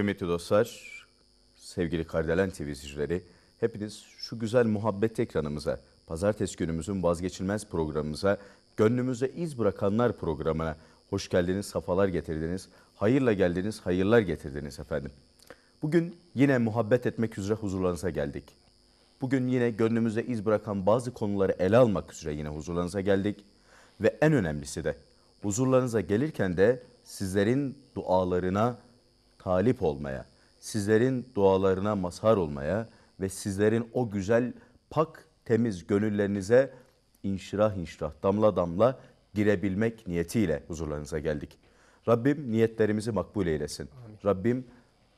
Kıymetli dostlar, sevgili Kardelen TV izleyicileri, hepiniz şu güzel muhabbet ekranımıza, pazartesi günümüzün vazgeçilmez programımıza, gönlümüze iz bırakanlar programına hoş geldiniz, safalar getirdiniz, hayırla geldiniz, hayırlar getirdiniz efendim. Bugün yine muhabbet etmek üzere huzurlarınıza geldik. Bugün yine gönlümüze iz bırakan bazı konuları ele almak üzere yine huzurlarınıza geldik. Ve en önemlisi de huzurlarınıza gelirken de sizlerin dualarına, talip olmaya, sizlerin dualarına mazhar olmaya ve sizlerin o güzel pak temiz gönüllerinize inşirah inşirah damla damla girebilmek niyetiyle huzurlarınıza geldik. Rabbim niyetlerimizi makbul eylesin. Amin. Rabbim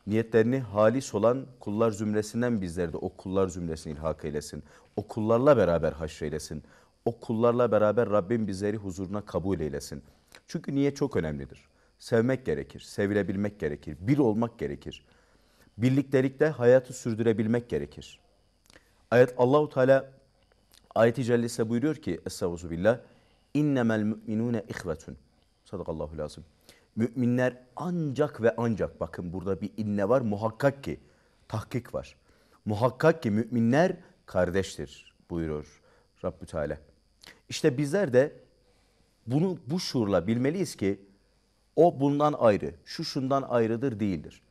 niyetlerini halis olan kullar zümresinden bizleri de o kullar zümresini ilhak eylesin. O kullarla beraber haşreylesin. O kullarla beraber Rabbim bizleri huzuruna kabul eylesin. Çünkü niyet çok önemlidir. Sevmek gerekir, sevilebilmek gerekir, bir olmak gerekir. Birliktelikte hayatı sürdürebilmek gerekir. Ayet Allahu Teala ayeti cellese buyuruyor ki Estağfurullah billah innemel müminune ihvetun. Sadakallahu lazım. Müminler ancak ve ancak bakın burada bir inne var muhakkak ki tahkik var. Muhakkak ki müminler kardeştir buyurur Rabbü Teala. İşte bizler de bunu bu şuurla bilmeliyiz ki o bundan ayrı, şu şundan ayrıdır değildir.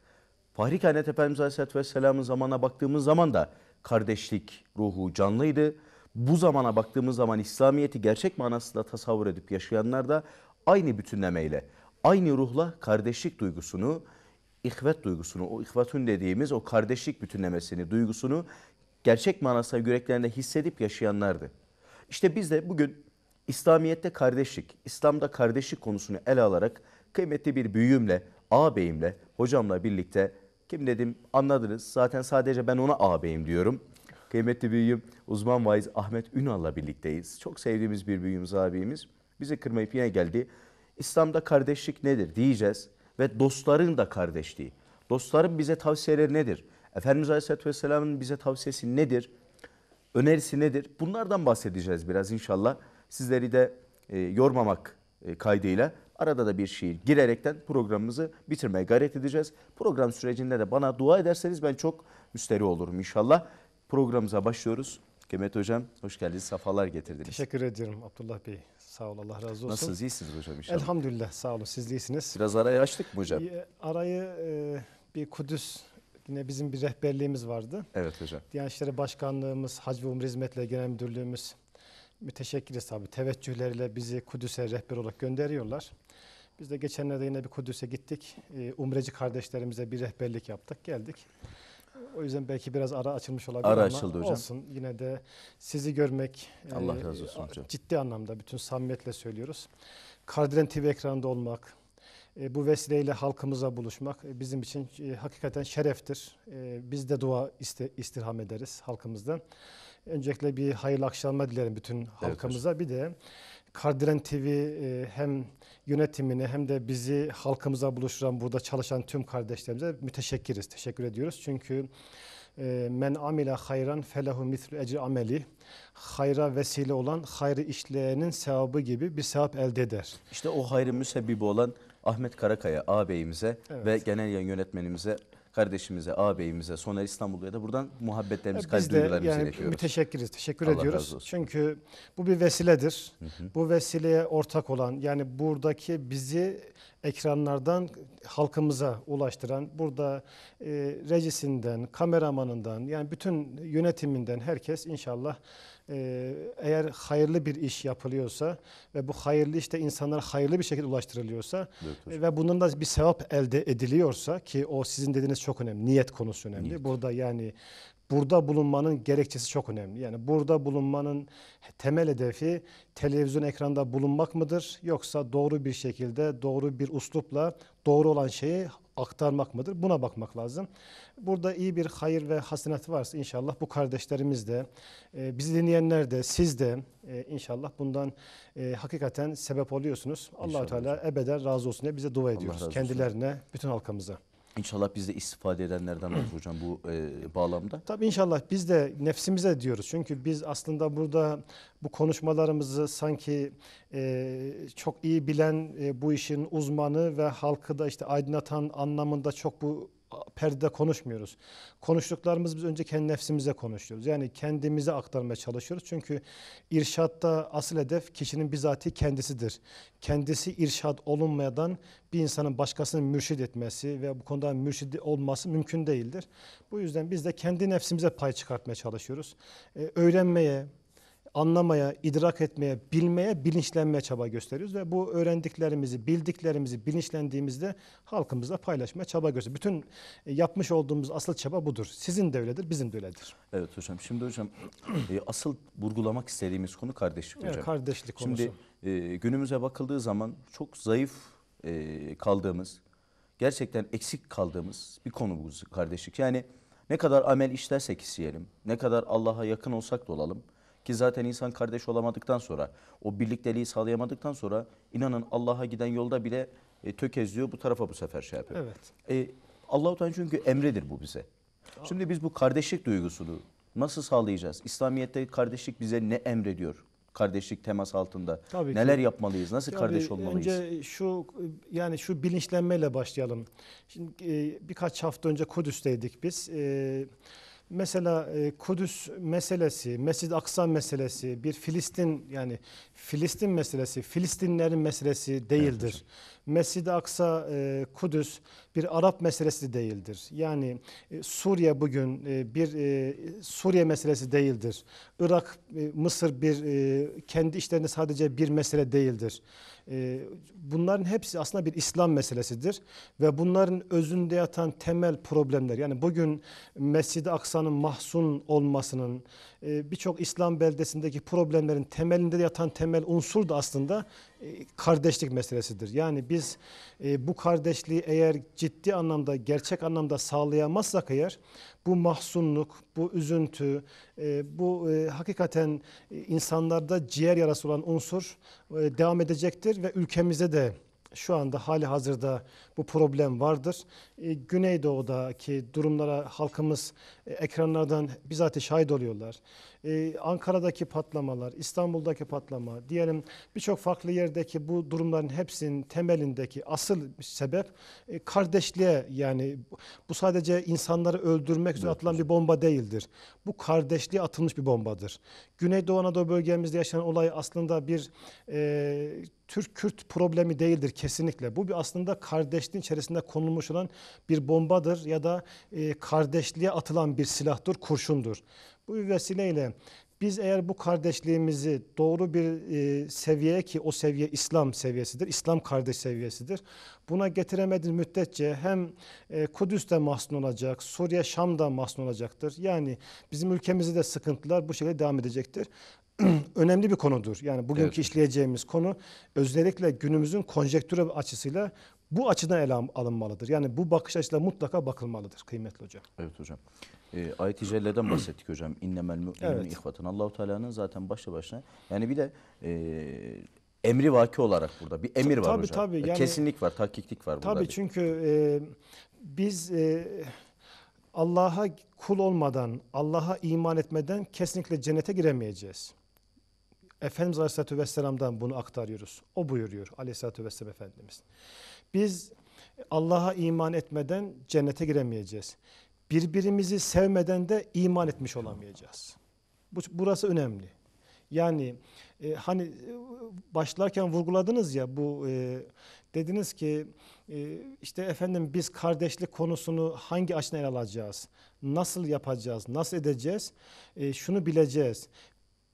Fahri Kainat Efendimiz Aleyhisselatü Vesselam'ın zamana baktığımız zaman da kardeşlik ruhu canlıydı. Bu zamana baktığımız zaman İslamiyet'i gerçek manasında tasavvur edip yaşayanlar da aynı bütünlemeyle, aynı ruhla kardeşlik duygusunu, ihvet duygusunu, o ihvetün dediğimiz o kardeşlik bütünlemesini, duygusunu gerçek manasında yüreklerinde hissedip yaşayanlardı. İşte biz de bugün İslamiyet'te kardeşlik, İslam'da kardeşlik konusunu ele alarak kıymetli bir büyüğümle, ağabeyimle, hocamla birlikte kim dedim anladınız. Zaten sadece ben ona ağabeyim diyorum. Kıymetli büyüğüm uzman vaiz Ahmet Ünal'la birlikteyiz. Çok sevdiğimiz bir büyüğümüz ağabeyimiz. Bizi kırmayıp yine geldi. İslam'da kardeşlik nedir diyeceğiz ve dostların da kardeşliği. Dostların bize tavsiyeleri nedir? Efendimiz Aleyhisselatü Vesselam'ın bize tavsiyesi nedir? Önerisi nedir? Bunlardan bahsedeceğiz biraz inşallah. Sizleri de e, yormamak e, kaydıyla. Arada da bir şiir girerekten programımızı bitirmeye gayret edeceğiz. Program sürecinde de bana dua ederseniz ben çok müsteri olurum inşallah. Programımıza başlıyoruz. Kemet Hocam hoş geldiniz, safalar getirdiniz. Teşekkür ediyorum Abdullah Bey. Sağ ol Allah razı olsun. Nasılsınız, iyisiniz hocam inşallah? Elhamdülillah, sağ olun, siz de iyisiniz. Biraz arayı açtık mı hocam? Arayı e, bir Kudüs, yine bizim bir rehberliğimiz vardı. Evet hocam. Diyanet İşleri Başkanlığımız, Hac ve Umre Hizmetleri Genel Müdürlüğümüz müteşekkiriz tabi. Teveccühleriyle bizi Kudüs'e rehber olarak gönderiyorlar. Biz de geçenlerde yine bir Kudüs'e gittik. Ee, umreci kardeşlerimize bir rehberlik yaptık, geldik. O yüzden belki biraz ara açılmış olabilir ara ama açıldı hocam. olsun. Yine de sizi görmek e, Allah e, razı olsun hocam. ciddi anlamda bütün samimiyetle söylüyoruz. Kardelen TV ekranında olmak, e, bu vesileyle halkımıza buluşmak e, bizim için e, hakikaten şereftir. E, biz de dua iste, istirham ederiz halkımızdan. Öncelikle bir hayırlı akşamlar dilerim bütün halkımıza. Evet, bir de Kardiren TV e, hem yönetimini hem de bizi halkımıza buluşturan burada çalışan tüm kardeşlerimize müteşekkiriz. Teşekkür ediyoruz. Çünkü e, men amile hayran felehu mislu ecri ameli. Hayra vesile olan, hayrı işleyenin sevabı gibi bir sevap elde eder. İşte o hayrı müsebbibi olan Ahmet Karakaya ağabeyimize evet. ve genel yayın yönetmenimize kardeşimize, ağabeyimize, sonra İstanbul'a da buradan muhabbetlerimizi, e, kalp duygularımızı yani iletiyoruz. Müteşekkiriz, teşekkür Allah ediyoruz. Çünkü bu bir vesiledir. Hı hı. Bu vesileye ortak olan yani buradaki bizi ekranlardan halkımıza ulaştıran, burada e, rejisinden, kameramanından yani bütün yönetiminden herkes inşallah ee, eğer hayırlı bir iş yapılıyorsa ve bu hayırlı işte insanlara hayırlı bir şekilde ulaştırılıyorsa evet, ve bunun da bir sevap elde ediliyorsa ki o sizin dediğiniz çok önemli. Niyet konusu önemli. Niyet. Burada yani burada bulunmanın gerekçesi çok önemli. Yani burada bulunmanın temel hedefi televizyon ekranda bulunmak mıdır? Yoksa doğru bir şekilde, doğru bir uslupla doğru olan şeyi aktarmak mıdır? Buna bakmak lazım. Burada iyi bir hayır ve hasenat varsa inşallah bu kardeşlerimiz de, e, bizi dinleyenler de, siz de e, inşallah bundan e, hakikaten sebep oluyorsunuz. allah Teala ebeden razı olsun diye bize dua ediyoruz. Kendilerine, bütün halkımıza. İnşallah biz de istifade edenlerden olur hocam bu e, bağlamda. Tabii inşallah biz de nefsimize diyoruz. Çünkü biz aslında burada bu konuşmalarımızı sanki e, çok iyi bilen e, bu işin uzmanı ve halkı da işte aydınlatan anlamında çok bu perde konuşmuyoruz. Konuştuklarımız biz önce kendi nefsimize konuşuyoruz. Yani kendimize aktarmaya çalışıyoruz. Çünkü irşatta asıl hedef kişinin bizzati kendisidir. Kendisi irşat olunmayadan bir insanın başkasını mürşid etmesi ve bu konuda mürşid olması mümkün değildir. Bu yüzden biz de kendi nefsimize pay çıkartmaya çalışıyoruz. Ee, öğrenmeye, anlamaya, idrak etmeye, bilmeye, bilinçlenmeye çaba gösteriyoruz ve bu öğrendiklerimizi, bildiklerimizi bilinçlendiğimizde halkımızla paylaşmaya çaba gösteriyoruz. Bütün e, yapmış olduğumuz asıl çaba budur. Sizin de öyledir, bizim de öyledir. Evet hocam. Şimdi hocam e, asıl vurgulamak istediğimiz konu kardeşlik hocam. Evet, kardeşlik konusu. Şimdi e, günümüze bakıldığı zaman çok zayıf e, kaldığımız, gerçekten eksik kaldığımız bir konu bu kardeşlik. Yani ne kadar amel işlersek isteyelim, ne kadar Allah'a yakın olsak da olalım ki zaten insan kardeş olamadıktan sonra, o birlikteliği sağlayamadıktan sonra inanın Allah'a giden yolda bile e, tökezliyor bu tarafa bu sefer şey yapıyor. Evet. E, Allah-u Teala çünkü emredir bu bize. Şimdi biz bu kardeşlik duygusunu nasıl sağlayacağız? İslamiyet'te kardeşlik bize ne emrediyor? Kardeşlik temas altında Tabii neler ki. yapmalıyız? Nasıl Tabii kardeş olmalıyız? Önce şu yani şu bilinçlenmeyle başlayalım. Şimdi e, birkaç hafta önce Kudüs'teydik biz. E, Mesela e, Kudüs meselesi, Mescid-i Aksa meselesi, bir Filistin yani Filistin meselesi, Filistinlerin meselesi değildir. Evet, Mescid-i Aksa, e, Kudüs bir Arap meselesi değildir. Yani e, Suriye bugün e, bir e, Suriye meselesi değildir. Irak, Mısır bir kendi işlerinde sadece bir mesele değildir. Bunların hepsi aslında bir İslam meselesidir ve bunların özünde yatan temel problemler yani bugün Mescid-i Aksa'nın mahzun olmasının birçok İslam beldesindeki problemlerin temelinde yatan temel unsur da aslında e, kardeşlik meselesidir. Yani biz e, bu kardeşliği eğer ciddi anlamda, gerçek anlamda sağlayamazsak eğer bu mahzunluk, bu üzüntü, e, bu e, hakikaten e, insanlarda ciğer yarası olan unsur e, devam edecektir ve ülkemize de şu anda hali hazırda bu problem vardır. E, Güneydoğu'daki durumlara halkımız e, ekranlardan bizatihi şahit oluyorlar e, Ankara'daki patlamalar, İstanbul'daki patlama, diyelim birçok farklı yerdeki bu durumların hepsinin temelindeki asıl sebep e, kardeşliğe yani bu sadece insanları öldürmek üzere atılan bir bomba değildir. Bu kardeşliğe atılmış bir bombadır. Güneydoğu Anadolu bölgemizde yaşanan olay aslında bir e, Türk-Kürt problemi değildir kesinlikle. Bu bir aslında kardeşliğin içerisinde konulmuş olan bir bombadır ya da e, kardeşliğe atılan bir silahtur, kurşundur. Bu vesileyle biz eğer bu kardeşliğimizi doğru bir e, seviyeye ki o seviye İslam seviyesidir, İslam kardeş seviyesidir. Buna getiremediğimiz müddetçe hem e, Kudüs mahzun olacak, Suriye Şam'da da mahzun olacaktır. Yani bizim ülkemizde de sıkıntılar bu şekilde devam edecektir. önemli bir konudur. Yani bugünkü evet. işleyeceğimiz konu özellikle günümüzün konjektürü açısıyla bu açıdan ele alınmalıdır. Yani bu bakış açısıyla mutlaka bakılmalıdır kıymetli hocam. Evet hocam. E, ayet-i celleden bahsettik hocam. İnnemel mü'minun evet. ihvatın. Allahu Teala'nın zaten başlı başına. Yani bir de e, emri vaki olarak burada bir emir var tabii, hocam. Tabii, e, yani, Kesinlik var, tahkiklik var tabii burada. Tabii çünkü e, biz e, Allah'a kul olmadan, Allah'a iman etmeden kesinlikle cennete giremeyeceğiz. Efendimiz Aleyhisselatü Vesselam'dan bunu aktarıyoruz. O buyuruyor Aleyhisselatü Vesselam Efendimiz. Biz Allah'a iman etmeden cennete giremeyeceğiz. Birbirimizi sevmeden de iman etmiş olamayacağız. Bu Burası önemli. Yani e, hani e, başlarken vurguladınız ya bu e, dediniz ki e, işte efendim biz kardeşlik konusunu hangi açıdan ele alacağız? Nasıl yapacağız? Nasıl edeceğiz? E, şunu bileceğiz.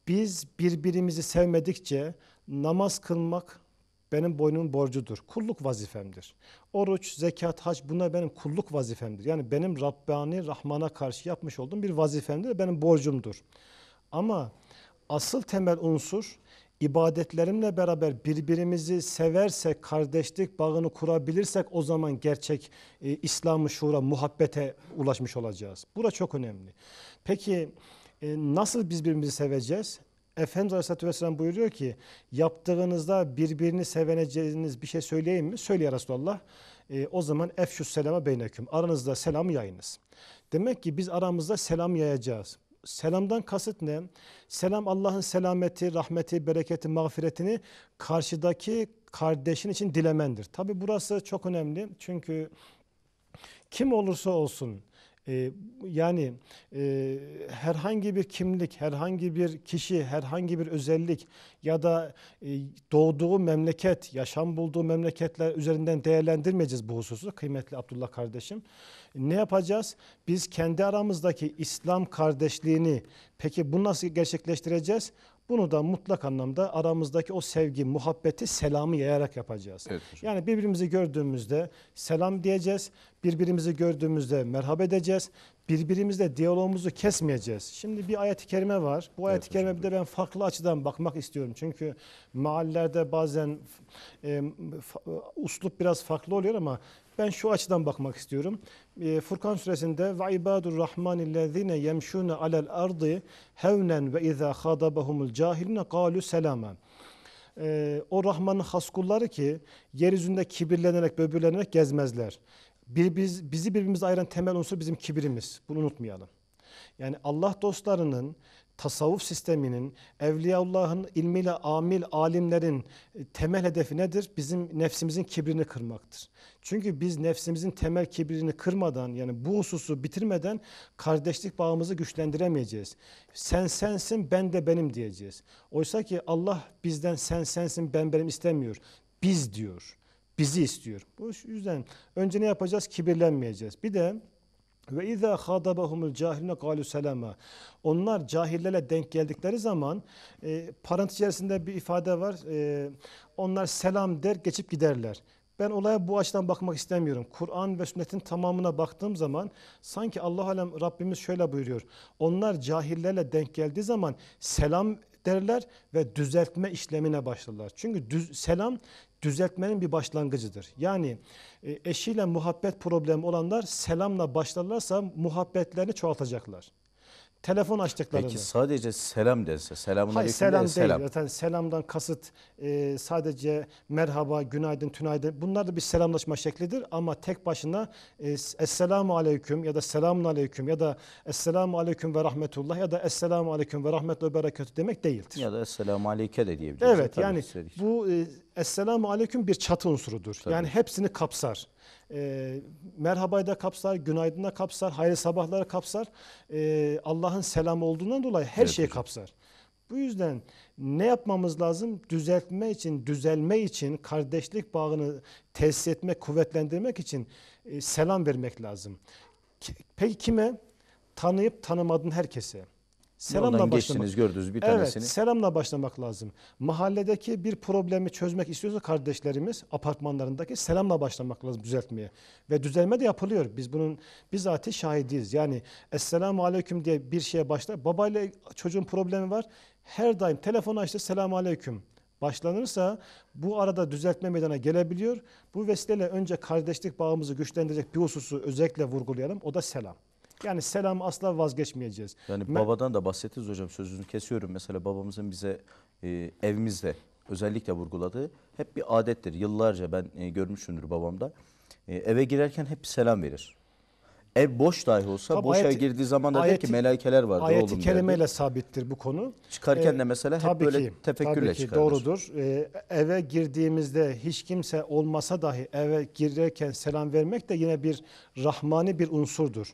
Biz birbirimizi sevmedikçe namaz kılmak, benim boynumun borcudur. Kulluk vazifemdir. Oruç, zekat, hac bunlar benim kulluk vazifemdir. Yani benim Rabbani Rahman'a karşı yapmış olduğum bir vazifemdir, benim borcumdur. Ama asıl temel unsur ibadetlerimle beraber birbirimizi seversek, kardeşlik bağını kurabilirsek o zaman gerçek e, İslam'ı şuura, muhabbete ulaşmış olacağız. Bura çok önemli. Peki e, nasıl biz birbirimizi seveceğiz? Efendimiz Aleyhisselatü Vesselam buyuruyor ki yaptığınızda birbirini seveneceğiniz bir şey söyleyeyim mi? Söyle ya Resulallah. E, o zaman efşü selama beyneküm. Aranızda selam yayınız. Demek ki biz aramızda selam yayacağız. Selamdan kasıt ne? Selam Allah'ın selameti, rahmeti, bereketi, mağfiretini karşıdaki kardeşin için dilemendir. Tabi burası çok önemli çünkü kim olursa olsun ee, yani e, herhangi bir kimlik, herhangi bir kişi, herhangi bir özellik ya da e, doğduğu memleket, yaşam bulduğu memleketler üzerinden değerlendirmeyeceğiz bu hususu kıymetli Abdullah kardeşim. Ne yapacağız? Biz kendi aramızdaki İslam kardeşliğini peki bu nasıl gerçekleştireceğiz? Bunu da mutlak anlamda aramızdaki o sevgi, muhabbeti selamı yayarak yapacağız. Evet. Yani birbirimizi gördüğümüzde selam diyeceğiz. Birbirimizi gördüğümüzde merhaba edeceğiz. Birbirimizle diyalogumuzu kesmeyeceğiz. Şimdi bir ayet-i kerime var. Bu ayet-i kerime bir de ben farklı açıdan bakmak istiyorum. Çünkü mahallelerde bazen e, e uslup biraz farklı oluyor ama ben şu açıdan bakmak istiyorum. E, Furkan suresinde ve ibadur rahmanillezine yemşune alel ardı hevnen ve izâ khadabahumul cahiline kalu selama. Ee, o Rahman'ın has kulları ki yeryüzünde kibirlenerek, böbürlenerek gezmezler. Bir, biz, bizi birbirimize ayıran temel unsur bizim kibirimiz. Bunu unutmayalım. Yani Allah dostlarının tasavvuf sisteminin, Evliyaullah'ın ilmiyle amil alimlerin e, temel hedefi nedir? Bizim nefsimizin kibrini kırmaktır. Çünkü biz nefsimizin temel kibrini kırmadan yani bu hususu bitirmeden kardeşlik bağımızı güçlendiremeyeceğiz. Sen sensin ben de benim diyeceğiz. Oysa ki Allah bizden sen sensin ben benim istemiyor. Biz diyor. Bizi istiyor. Bu yüzden önce ne yapacağız? Kibirlenmeyeceğiz. Bir de ve izâ khâdabahumul cahiline kâlu selâma. Onlar cahillerle denk geldikleri zaman e, parantez içerisinde bir ifade var. E, onlar selam der geçip giderler. Ben olaya bu açıdan bakmak istemiyorum. Kur'an ve sünnetin tamamına baktığım zaman sanki Allah alem Rabbimiz şöyle buyuruyor. Onlar cahillerle denk geldiği zaman selam derler ve düzeltme işlemine başlarlar. Çünkü düz, selam düzeltmenin bir başlangıcıdır. Yani e, eşiyle muhabbet problemi olanlar selamla başlarlarsa muhabbetlerini çoğaltacaklar. Telefon açtıklarında Peki sadece selam dense, selamun Hayır, selam değil. Selam. Zaten selamdan kasıt e, sadece merhaba, günaydın, tünaydın bunlar da bir selamlaşma şeklidir ama tek başına e, Esselamu Aleyküm ya da Selamun Aleyküm ya da Esselamu Aleyküm ve Rahmetullah ya da Esselamu Aleyküm ve Rahmetullah ve Berekatü demek değildir. Ya da Esselamu Aleyke de diyebiliriz. Evet Tabii yani istedik. bu e, Esselamu Aleyküm bir çatı unsurudur. Tabii. Yani hepsini kapsar. E, merhabayı da kapsar, günaydın da kapsar, hayırlı sabahları kapsar. E, Allah'ın selamı olduğundan dolayı her evet, şeyi hocam. kapsar. Bu yüzden ne yapmamız lazım? Düzeltme için, düzelme için, kardeşlik bağını tesis etmek, kuvvetlendirmek için e, selam vermek lazım. Peki kime? Tanıyıp tanımadığın herkese. Selamla başlamak. geçtiniz gördünüz bir tanesini. Evet selamla başlamak lazım. Mahalledeki bir problemi çözmek istiyorsa kardeşlerimiz apartmanlarındaki selamla başlamak lazım düzeltmeye. Ve düzelme de yapılıyor. Biz bunun bizatihi şahidiyiz. Yani Esselamu Aleyküm diye bir şeye başlar. Babayla çocuğun problemi var her daim telefonu açtı selamu aleyküm başlanırsa bu arada düzeltme meydana gelebiliyor. Bu vesileyle önce kardeşlik bağımızı güçlendirecek bir hususu özellikle vurgulayalım. O da selam. Yani selam asla vazgeçmeyeceğiz. Yani babadan da bahsettiniz hocam sözünü kesiyorum. Mesela babamızın bize e, evimizde özellikle vurguladığı hep bir adettir. Yıllarca ben e, görmüşümdür babamda. E, eve girerken hep selam verir. Ev boş dahi olsa Tabii boş ayet, girdiği zaman da ayet, der ki melekeler vardı ayet oğlum. Ayet-i kerimeyle derdi. sabittir bu konu. Çıkarken ee, de e, mesela hep böyle ki, tefekkürle ki, çıkarır. Doğrudur. Ee, eve girdiğimizde hiç kimse olmasa dahi eve girerken selam vermek de yine bir rahmani bir unsurdur.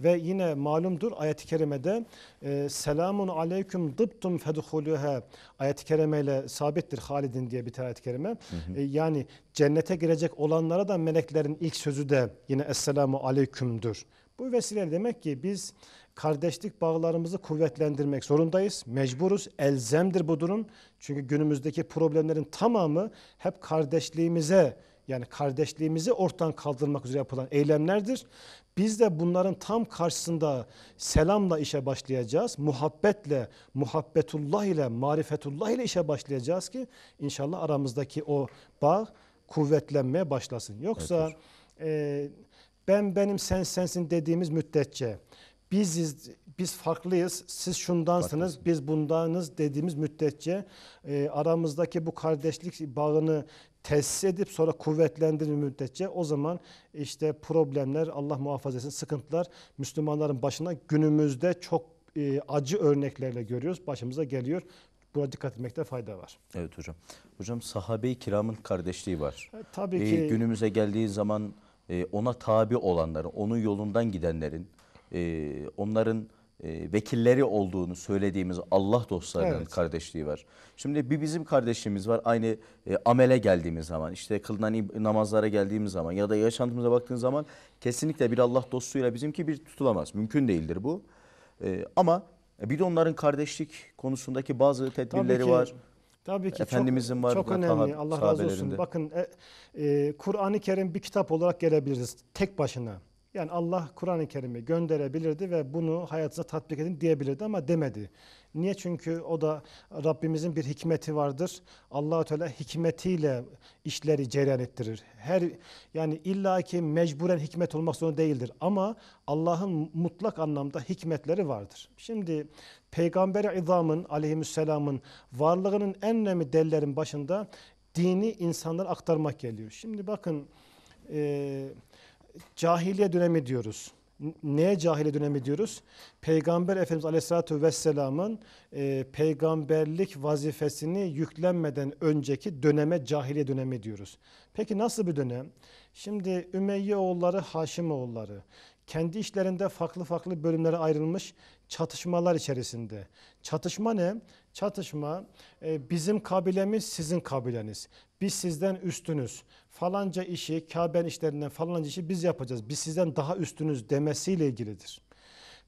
Ve yine malumdur ayet-i kerimede e, selamun aleyküm dıptum fedhulühe ayet-i kerimeyle sabittir Halid'in diye bir ayet-i kerime. Hı hı. E, yani cennete girecek olanlara da meleklerin ilk sözü de yine Esselamu Aleyküm'dür. Bu vesileyle demek ki biz kardeşlik bağlarımızı kuvvetlendirmek zorundayız. Mecburuz. Elzemdir bu durum. Çünkü günümüzdeki problemlerin tamamı hep kardeşliğimize yani kardeşliğimizi ortadan kaldırmak üzere yapılan eylemlerdir. Biz de bunların tam karşısında selamla işe başlayacağız. Muhabbetle, muhabbetullah ile, marifetullah ile işe başlayacağız ki inşallah aramızdaki o bağ kuvvetlenmeye başlasın. Yoksa evet. e, ben benim sen sensin dediğimiz müddetçe biziz, biz farklıyız, siz şundansınız, Farklısın. biz bundanız dediğimiz müddetçe e, aramızdaki bu kardeşlik bağını tesis edip sonra kuvvetlendirme müddetçe o zaman işte problemler Allah muhafaza etsin sıkıntılar Müslümanların başına günümüzde çok e, acı örneklerle görüyoruz. Başımıza geliyor. Buna dikkat etmekte fayda var. Evet hocam. Hocam sahabe-i kiramın kardeşliği var. E, tabii e, ki. E, günümüze geldiği zaman e, ona tabi olanların, onun yolundan gidenlerin, e, onların e, vekilleri olduğunu söylediğimiz Allah dostlarının evet. kardeşliği var. Şimdi bir bizim kardeşimiz var. Aynı e, amele geldiğimiz zaman, işte kılınan namazlara geldiğimiz zaman ya da yaşantımıza baktığın zaman kesinlikle bir Allah dostluğuyla bizimki bir tutulamaz. Mümkün değildir bu. E, ama bir de onların kardeşlik konusundaki bazı tedbirleri Tabii ki. var. Tabii ki Efendimizin çok, var çok önemli. Allah razı olsun. Bakın e, e, Kur'an-ı Kerim bir kitap olarak gelebiliriz tek başına. Yani Allah Kur'an-ı Kerim'i gönderebilirdi ve bunu hayatınıza tatbik edin diyebilirdi ama demedi. Niye? Çünkü o da Rabbimizin bir hikmeti vardır. allah Teala hikmetiyle işleri cereyan ettirir. Her, yani illaki mecburen hikmet olmak zorunda değildir. Ama Allah'ın mutlak anlamda hikmetleri vardır. Şimdi Peygamber-i İzam'ın aleyhisselamın varlığının en önemli delillerin başında dini insanlara aktarmak geliyor. Şimdi bakın... ee, cahiliye dönemi diyoruz. Neye cahiliye dönemi diyoruz? Peygamber Efendimiz Aleyhisselatü Vesselam'ın e, peygamberlik vazifesini yüklenmeden önceki döneme cahiliye dönemi diyoruz. Peki nasıl bir dönem? Şimdi Ümeyye oğulları, Haşim oğulları kendi işlerinde farklı farklı bölümlere ayrılmış çatışmalar içerisinde. Çatışma ne? Çatışma e, bizim kabilemiz sizin kabileniz. Biz sizden üstünüz falanca işi, Kabe'nin işlerinden falanca işi biz yapacağız. Biz sizden daha üstünüz demesiyle ilgilidir.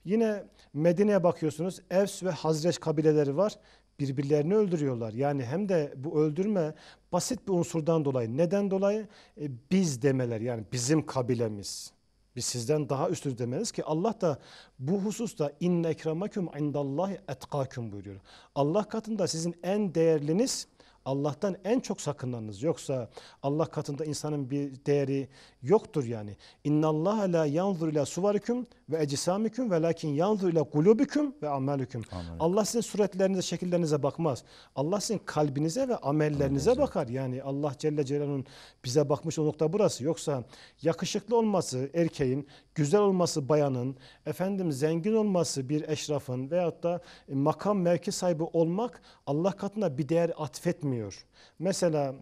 Yine Medine'ye bakıyorsunuz Evs ve Hazreç kabileleri var. Birbirlerini öldürüyorlar. Yani hem de bu öldürme basit bir unsurdan dolayı. Neden dolayı? E, biz demeler yani bizim kabilemiz. Biz sizden daha üstün demeniz ki Allah da bu hususta inne ekremakum indallahi etkaküm buyuruyor. Allah katında sizin en değerliniz Allah'tan en çok sakınanız yoksa Allah katında insanın bir değeri yoktur yani. İnnallaha la yanzur ila suvarikum ve ecisamikum velakin yanzur ila kulubikum ve amelikum. Allah sizin suretlerinize, şekillerinize bakmaz. Allah sizin kalbinize ve amellerinize Amelinize. bakar. Yani Allah Celle Celaluhu'nun bize bakmış o nokta burası. Yoksa yakışıklı olması erkeğin, güzel olması bayanın, efendim zengin olması bir eşrafın veyahut da e, makam mevki sahibi olmak Allah katına bir değer atfetmiyor. Mesela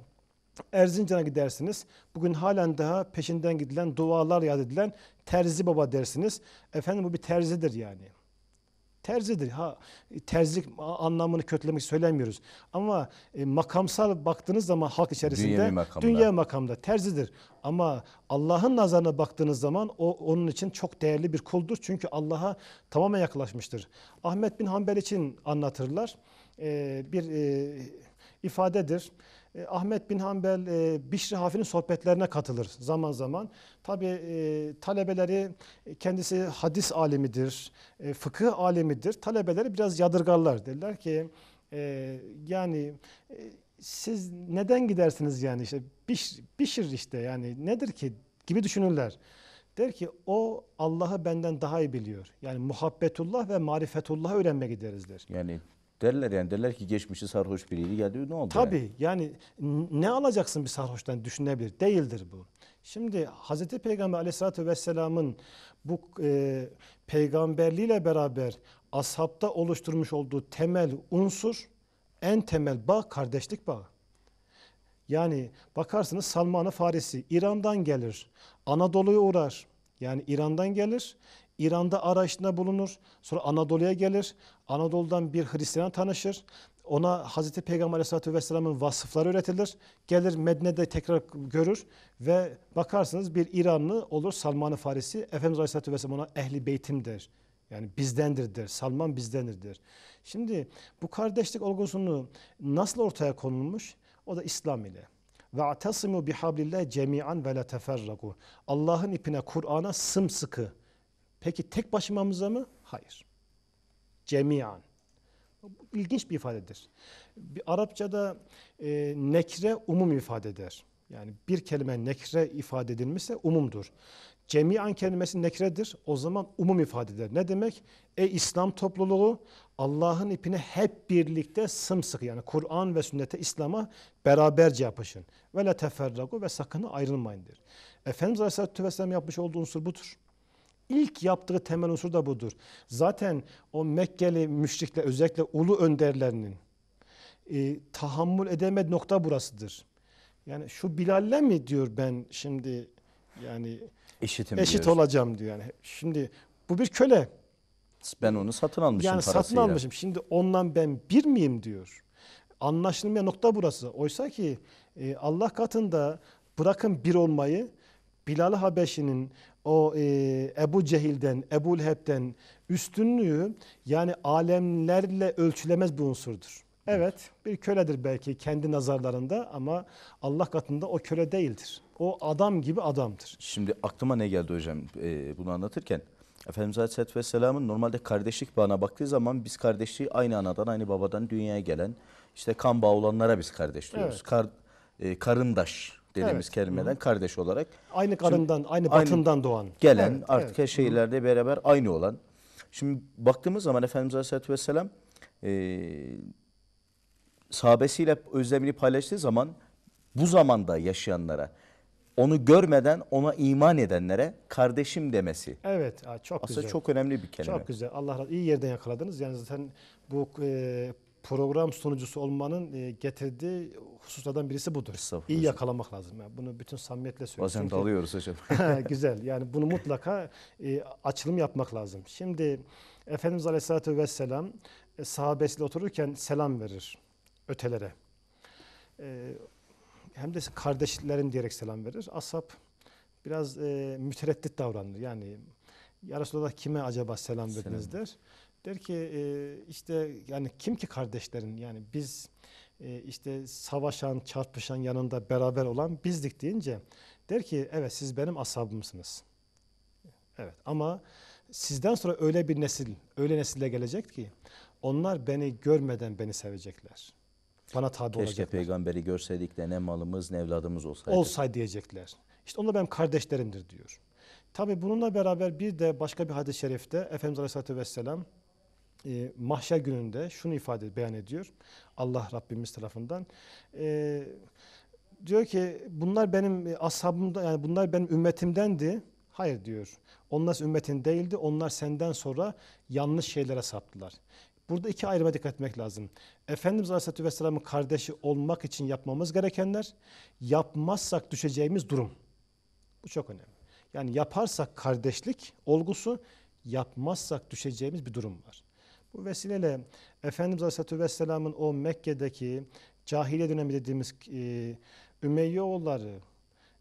Erzincan'a gidersiniz. Bugün halen daha peşinden gidilen dualar yad edilen Terzi Baba dersiniz. Efendim bu bir terzidir yani terzidir. Ha terzilik anlamını kötülemek söylemiyoruz. Ama e, makamsal baktığınız zaman halk içerisinde dünya makamda. dünya makamda terzidir. Ama Allah'ın nazarına baktığınız zaman o onun için çok değerli bir kuldur. Çünkü Allah'a tamamen yaklaşmıştır. Ahmet bin Hanbel için anlatırlar. E, bir e, ifadedir. E, Ahmet bin Hanbel e, Bişri Hafi'nin sohbetlerine katılır zaman zaman. Tabi e, talebeleri e, kendisi hadis alimidir, fıkıh alimidir. Talebeleri biraz yadırgarlar derler ki yani siz neden gidersiniz yani işte Bişir işte yani nedir ki gibi düşünürler. Der ki o Allah'ı benden daha iyi biliyor. Yani muhabbetullah ve marifetullah öğrenmek gideriz der. Yani Derler yani derler ki geçmişi sarhoş biriydi geldi ne oldu? tabi yani, yani ne alacaksın bir sarhoştan düşünebilir değildir bu. Şimdi Hz. Peygamber aleyhissalatü vesselamın bu e, peygamberliğiyle beraber ashabta oluşturmuş olduğu temel unsur, en temel bağ kardeşlik bağı. Yani bakarsınız Salman-ı Farisi İran'dan gelir, Anadolu'ya uğrar. Yani İran'dan gelir, İran'da arayışında bulunur. Sonra Anadolu'ya gelir. Anadolu'dan bir Hristiyan tanışır. Ona Hazreti Peygamber Aleyhisselatü Vesselam'ın vasıfları öğretilir. Gelir Medine'de tekrar görür ve bakarsınız bir İranlı olur Salman-ı Farisi. Efendimiz Aleyhisselatü Vesselam ona ehli beytim der. Yani bizdendir der. Salman bizdendir der. Şimdi bu kardeşlik olgusunu nasıl ortaya konulmuş? O da İslam ile. Ve وَاَعْتَصِمُوا بِحَبْلِ اللّٰهِ ve la تَفَرَّقُوا Allah'ın ipine, Kur'an'a sımsıkı Peki tek başımamıza mı? Hayır. Cemiyan. İlginç bir ifadedir. Bir Arapçada e, nekre umum ifade eder. Yani bir kelime nekre ifade edilmişse umumdur. Cemiyan kelimesi nekredir. O zaman umum ifade eder. Ne demek? Ey İslam topluluğu Allah'ın ipine hep birlikte sımsıkı yani Kur'an ve sünnete İslam'a beraberce yapışın. Ve la teferragu ve sakın ayrılmayındır. Efendimiz Aleyhisselatü Vesselam yapmış olduğu unsur budur. İlk yaptığı temel unsur da budur. Zaten o Mekkeli müşrikler özellikle ulu önderlerinin e, tahammül edemediği nokta burasıdır. Yani şu Bilal'le mi diyor ben şimdi yani Eşitim eşit diyor. olacağım diyor. Yani şimdi bu bir köle. Ben onu satın almışım yani parasıyla. satın almışım. Şimdi ondan ben bir miyim diyor. Anlaşılmayan nokta burası. Oysa ki e, Allah katında bırakın bir olmayı Bilal Habeşi'nin o e, Ebu Cehil'den, Ebu Leheb'den üstünlüğü yani alemlerle ölçülemez bir unsurdur. Evet bir köledir belki kendi nazarlarında ama Allah katında o köle değildir. O adam gibi adamdır. Şimdi aklıma ne geldi hocam ee, bunu anlatırken? Efendimiz Aleyhisselatü Vesselam'ın normalde kardeşlik bana baktığı zaman biz kardeşliği aynı anadan aynı babadan dünyaya gelen işte kan bağı olanlara biz kardeş diyoruz. Evet. Kar, e, karındaş dediğimiz evet. kelimeden kardeş olarak. Aynı karından, Şimdi, aynı batından aynı, doğan. Gelen evet, artık evet. her şeylerle beraber aynı olan. Şimdi baktığımız zaman Efendimiz Aleyhisselatü Vesselam e, sahabesiyle özlemini paylaştığı zaman bu zamanda yaşayanlara onu görmeden ona iman edenlere kardeşim demesi. Evet, çok Aslında güzel. Aslında çok önemli bir kelime. Çok güzel. Allah razı iyi yerden yakaladınız. Yani zaten bu e, program sunucusu olmanın e, getirdiği hususlardan birisi budur. İyi yakalamak lazım. Yani bunu bütün samimiyetle söylüyorum. Bazen Çünkü, dalıyoruz hocam. güzel. Yani bunu mutlaka e, açılım yapmak lazım. Şimdi Efendimiz Aleyhisselatü Vesselam e, sahabesiyle otururken selam verir ötelere. E, hem de kardeşlerim diyerek selam verir. Asap biraz e, mütereddit davranır. Yani ya Resulallah kime acaba selam verdiniz der. Der ki e, işte yani kim ki kardeşlerin yani biz e, işte savaşan, çarpışan yanında beraber olan bizdik deyince der ki evet siz benim ashabımsınız. Evet ama sizden sonra öyle bir nesil, öyle nesille gelecek ki onlar beni görmeden beni sevecekler. Bana tabi Keşke olacaklar. Keşke peygamberi görseydik de ne malımız ne evladımız olsaydı. Olsaydı diyecekler. İşte onlar benim kardeşlerimdir diyor. Tabi bununla beraber bir de başka bir hadis-i şerifte Efendimiz Aleyhisselatü Vesselam e, mahşer gününde şunu ifade beyan ediyor Allah Rabbimiz tarafından. E, diyor ki bunlar benim e, ashabımda yani bunlar benim ümmetimdendi. Hayır diyor. Onlar ümmetin değildi. Onlar senden sonra yanlış şeylere saptılar. Burada iki ayrıma dikkat etmek lazım. Efendimiz Aleyhisselatü Vesselam'ın kardeşi olmak için yapmamız gerekenler, yapmazsak düşeceğimiz durum. Bu çok önemli. Yani yaparsak kardeşlik olgusu, yapmazsak düşeceğimiz bir durum var. Bu vesileyle Efendimiz Aleyhisselatü Vesselam'ın o Mekke'deki cahiliye dönemi dediğimiz e, Ümeyye oğulları,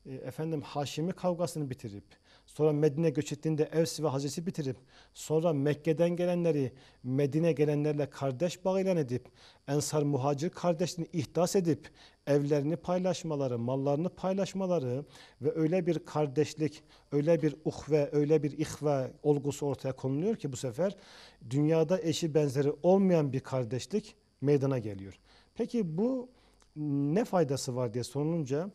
e, efendim Haşimi kavgasını bitirip, sonra Medine göç ettiğinde Evs ve Hazret'i bitirip, sonra Mekke'den gelenleri Medine gelenlerle kardeş bağı ilan edip, Ensar Muhacir kardeşini ihdas edip, evlerini paylaşmaları, mallarını paylaşmaları ve öyle bir kardeşlik, öyle bir uhve, öyle bir ihve olgusu ortaya konuluyor ki bu sefer dünyada eşi benzeri olmayan bir kardeşlik meydana geliyor. Peki bu ne faydası var diye sorulunca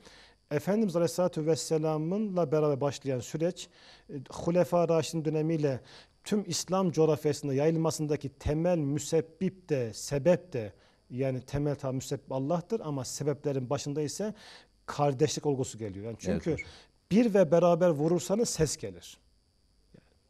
Efendimiz Aleyhisselatü Vesselam'ınla beraber başlayan süreç e, Hulefa Raşid'in dönemiyle tüm İslam coğrafyasında yayılmasındaki temel müsebbip de sebep de yani temel tabi müsebbip Allah'tır ama sebeplerin başında ise kardeşlik olgusu geliyor. Yani çünkü evet. bir ve beraber vurursanız ses gelir.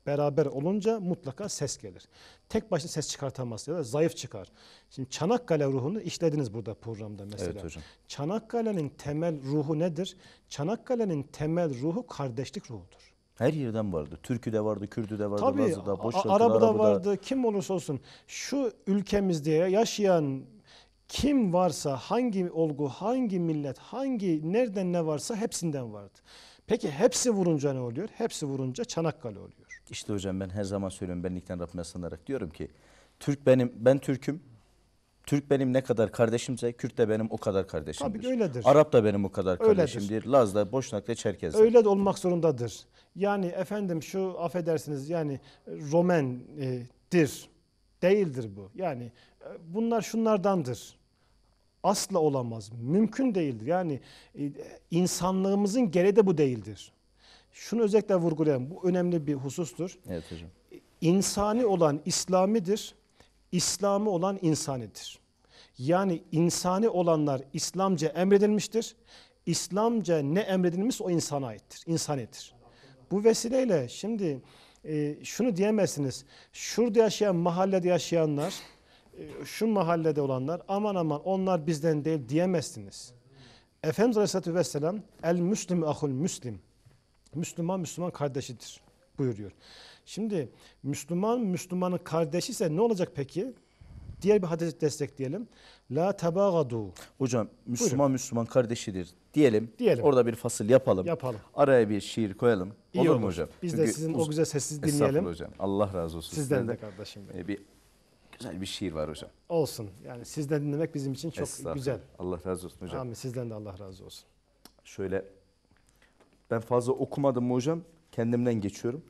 Beraber olunca mutlaka ses gelir. Tek başına ses çıkartamaz ya da zayıf çıkar. Şimdi Çanakkale ruhunu işlediniz burada programda mesela. Evet hocam. Çanakkale'nin temel ruhu nedir? Çanakkale'nin temel ruhu kardeşlik ruhudur. Her yerden vardı. Türkü de vardı, Kürtü de vardı, Tabii, Lazı da, Boşnakı da, da vardı. Kim olursa olsun şu ülkemiz diye yaşayan kim varsa hangi olgu, hangi millet, hangi nereden ne varsa hepsinden vardı. Peki hepsi vurunca ne oluyor? Hepsi vurunca Çanakkale oluyor. İşte hocam ben her zaman söylüyorum benlikten Rabbime sığınarak diyorum ki Türk benim, ben Türk'üm. Türk benim ne kadar kardeşimse Kürt de benim o kadar kardeşimdir. Tabii öyledir. Arap da benim o kadar kardeşimdir. Öyledir. Laz da Boşnak da Çerkez de. Öyle de olmak zorundadır. Yani efendim şu affedersiniz yani Romen'dir. Değildir bu. Yani e, bunlar şunlardandır asla olamaz. Mümkün değildir. Yani e, insanlığımızın gereği de bu değildir. Şunu özellikle vurgulayalım. Bu önemli bir husustur. Evet hocam. İnsani olan İslamidir. İslamı olan insanidir. Yani insani olanlar İslamca emredilmiştir. İslamca ne emredilmiş o insana aittir. İnsanettir. Bu vesileyle şimdi e, şunu diyemezsiniz. Şurada yaşayan mahallede yaşayanlar e, şu mahallede olanlar aman aman onlar bizden değil diyemezsiniz. Efendimiz Aleyhisselatü Vesselam el müslim ahul müslim. Müslüman Müslüman kardeşidir buyuruyor. Şimdi Müslüman Müslümanın kardeşi ise ne olacak peki? Diğer bir hadis destekleyelim. La tabagadu. Hocam Müslüman Buyurun. Müslüman kardeşidir diyelim. diyelim. Orada bir fasıl yapalım. Yapalım. Araya bir şiir koyalım. İyi olur, olur mu hocam? Biz Çünkü de sizin o güzel sesinizi dinleyelim. hocam. Allah razı olsun. Sizden, Sizden de, de kardeşim benim. Bir güzel bir şiir var hocam. Olsun. Yani sizden dinlemek bizim için çok güzel. Allah razı olsun hocam. Amin. Sizden de Allah razı olsun. Şöyle ben fazla okumadım hocam? Kendimden geçiyorum.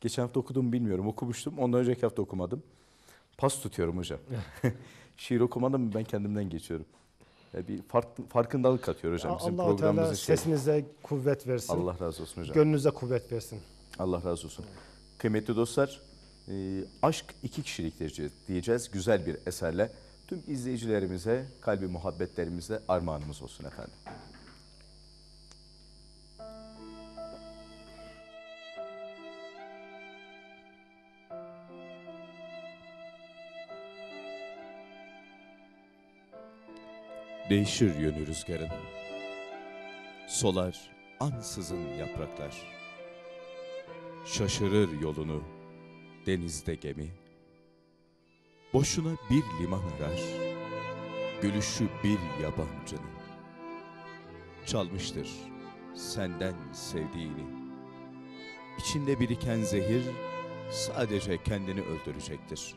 Geçen hafta okudum bilmiyorum. Okumuştum. Ondan önceki hafta okumadım. Pas tutuyorum hocam. şiir okumadım mı ben kendimden geçiyorum. Yani bir fark, farkındalık katıyor hocam ya bizim Allah Teala için. sesinize kuvvet versin. Allah razı olsun hocam. Gönlünüze kuvvet versin. Allah razı olsun. Evet. Kıymetli dostlar e, aşk iki kişilik diyeceğiz güzel bir eserle. Tüm izleyicilerimize, kalbi muhabbetlerimize armağanımız olsun efendim. Değişir yönü rüzgarın. Solar ansızın yapraklar. Şaşırır yolunu denizde gemi, Boşuna bir liman arar, Gülüşü bir yabancının. Çalmıştır senden sevdiğini, İçinde biriken zehir sadece kendini öldürecektir.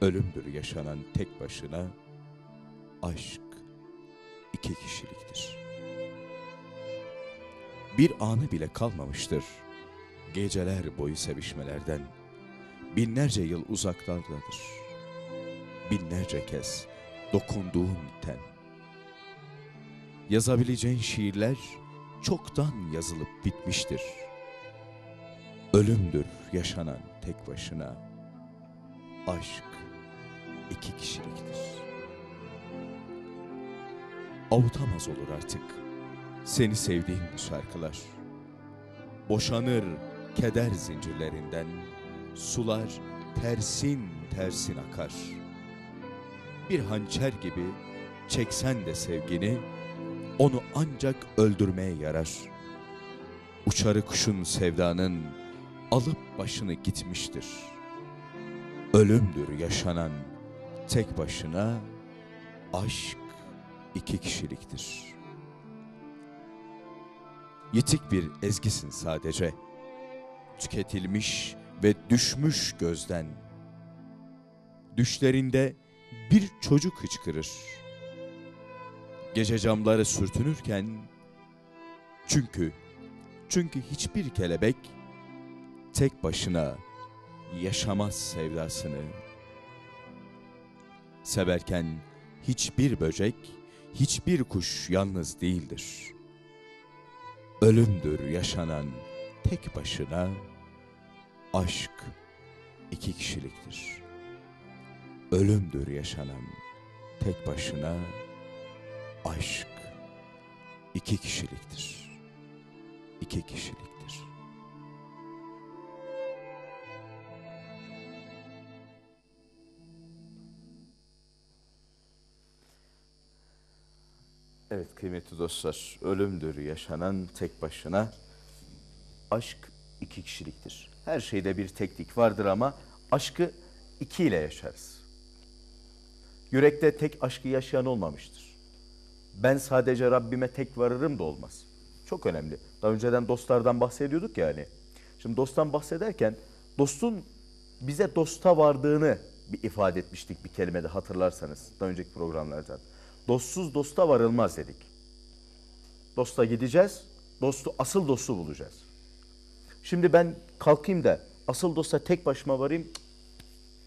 Ölümdür yaşanan tek başına, Aşk iki kişiliktir. Bir anı bile kalmamıştır.'' geceler boyu sevişmelerden binlerce yıl uzaklardadır. Binlerce kez dokunduğun ten. Yazabileceğin şiirler çoktan yazılıp bitmiştir. Ölümdür yaşanan tek başına. Aşk iki kişiliktir. Avutamaz olur artık seni sevdiğim bu şarkılar. Boşanır keder zincirlerinden sular tersin tersin akar. Bir hançer gibi çeksen de sevgini, onu ancak öldürmeye yarar. Uçarı kuşun sevdanın alıp başını gitmiştir. Ölümdür yaşanan tek başına, aşk iki kişiliktir. Yitik bir ezgisin sadece.'' tüketilmiş ve düşmüş gözden. Düşlerinde bir çocuk hıçkırır. Gece camları sürtünürken çünkü çünkü hiçbir kelebek tek başına yaşamaz sevdasını. Severken hiçbir böcek, hiçbir kuş yalnız değildir. Ölümdür yaşanan tek başına aşk iki kişiliktir. Ölümdür yaşanan tek başına aşk iki kişiliktir. İki kişiliktir. Evet kıymetli dostlar, ölümdür yaşanan tek başına aşk iki kişiliktir. Her şeyde bir teklik vardır ama aşkı ikiyle yaşarız. Yürekte tek aşkı yaşayan olmamıştır. Ben sadece Rabbime tek varırım da olmaz. Çok önemli. Daha önceden dostlardan bahsediyorduk yani. Şimdi dosttan bahsederken dostun bize dosta vardığını bir ifade etmiştik bir kelimede hatırlarsanız daha önceki programlardan. Dostsuz dosta varılmaz dedik. Dosta gideceğiz, dostu asıl dostu bulacağız. Şimdi ben kalkayım da asıl dosta tek başıma varayım.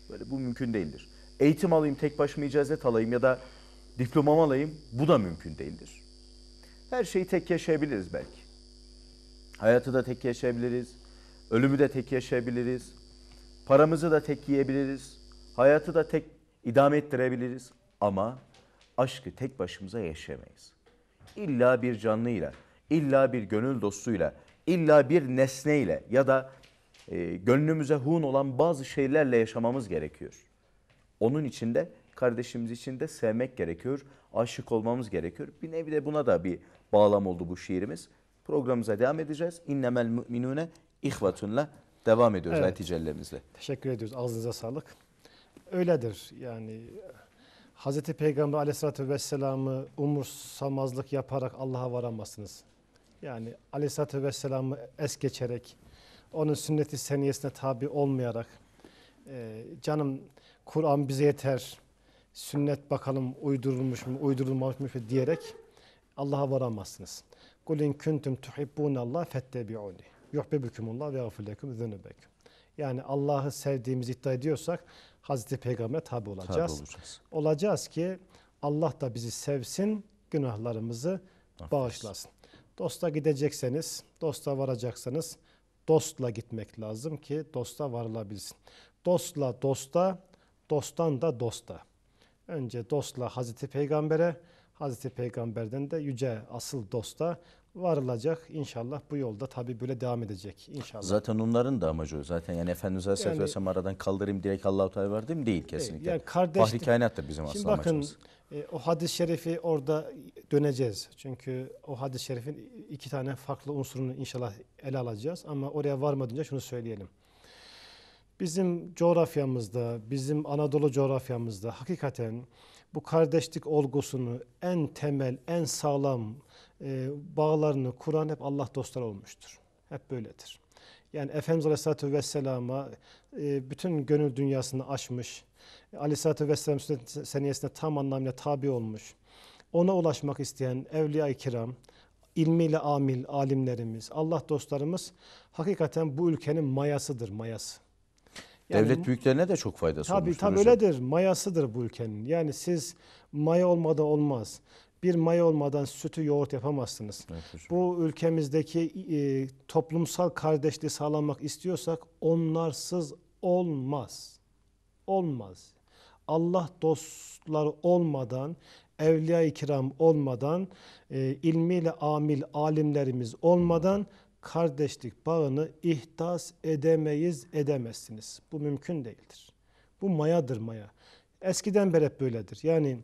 Böyle bu mümkün değildir. Eğitim alayım tek başıma icazet alayım ya da diplomam alayım. Bu da mümkün değildir. Her şeyi tek yaşayabiliriz belki. Hayatı da tek yaşayabiliriz. Ölümü de tek yaşayabiliriz. Paramızı da tek yiyebiliriz. Hayatı da tek idame ettirebiliriz. Ama aşkı tek başımıza yaşayamayız. İlla bir canlıyla, illa bir gönül dostuyla, illa bir nesneyle ya da e, gönlümüze hun olan bazı şeylerle yaşamamız gerekiyor. Onun için de kardeşimiz için de sevmek gerekiyor, aşık olmamız gerekiyor. Bir nevi de buna da bir bağlam oldu bu şiirimiz. Programımıza devam edeceğiz. İnnemel müminune ihvatunla devam ediyoruz evet. ayet-i Teşekkür ediyoruz. Ağzınıza sağlık. Öyledir yani Hazreti Peygamber aleyhissalatü vesselam'ı umursamazlık yaparak Allah'a varamazsınız. Yani Aleyhisselatü Vesselam'ı es geçerek, onun sünneti seniyesine tabi olmayarak, e, canım Kur'an bize yeter, sünnet bakalım uydurulmuş mu, uydurulmamış mı diyerek Allah'a varamazsınız. قُلْ اِنْ كُنْتُمْ تُحِبُّونَ اللّٰهِ فَاتَّبِعُونِ يُحْبِبُكُمُ اللّٰهِ وَيَغْفِرْ لَكُمْ ذُنُوبَكُمْ Yani Allah'ı sevdiğimizi iddia ediyorsak Hazreti Peygamber'e tabi olacağız. Tabi olacağız. Olacağız ki Allah da bizi sevsin, günahlarımızı Affetsin. bağışlasın. Dosta gidecekseniz, dosta varacaksanız dostla gitmek lazım ki dosta varılabilsin. Dostla dosta, dosttan da dosta. Önce dostla Hazreti Peygamber'e, Hazreti Peygamber'den de yüce asıl dosta, varılacak inşallah bu yolda tabi böyle devam edecek inşallah. Zaten onların da amacı o zaten yani Efendimiz Aleyhisselatü yani, Vesselam aradan kaldırayım direkt Allah-u Teala verdim değil kesinlikle. Yani kardeş, Bahri kainattır bizim aslında bakın, E, o hadis-i şerifi orada döneceğiz. Çünkü o hadis-i şerifin iki tane farklı unsurunu inşallah ele alacağız. Ama oraya varmadan önce şunu söyleyelim. Bizim coğrafyamızda, bizim Anadolu coğrafyamızda hakikaten bu kardeşlik olgusunu en temel, en sağlam ee, bağlarını kuran hep Allah dostları olmuştur. Hep böyledir. Yani Efendimiz Aleyhisselatü Vesselam'a e, bütün gönül dünyasını aşmış, Aleyhisselatü Vesselam seniyesine tam anlamıyla tabi olmuş, ona ulaşmak isteyen evliya-i kiram, ilmiyle amil alimlerimiz, Allah dostlarımız hakikaten bu ülkenin mayasıdır, mayası. Yani, Devlet büyüklerine de çok faydası tabii, olmuş. Tabii öyledir. Mayasıdır bu ülkenin. Yani siz maya olmadan olmaz bir maya olmadan sütü yoğurt yapamazsınız. Evet, Bu ülkemizdeki e, toplumsal kardeşliği sağlamak istiyorsak onlarsız olmaz. Olmaz. Allah dostları olmadan, evliya-i kiram olmadan, e, ilmiyle amil alimlerimiz olmadan kardeşlik bağını ihdas edemeyiz, edemezsiniz. Bu mümkün değildir. Bu mayadır maya. Eskiden beri hep böyledir. Yani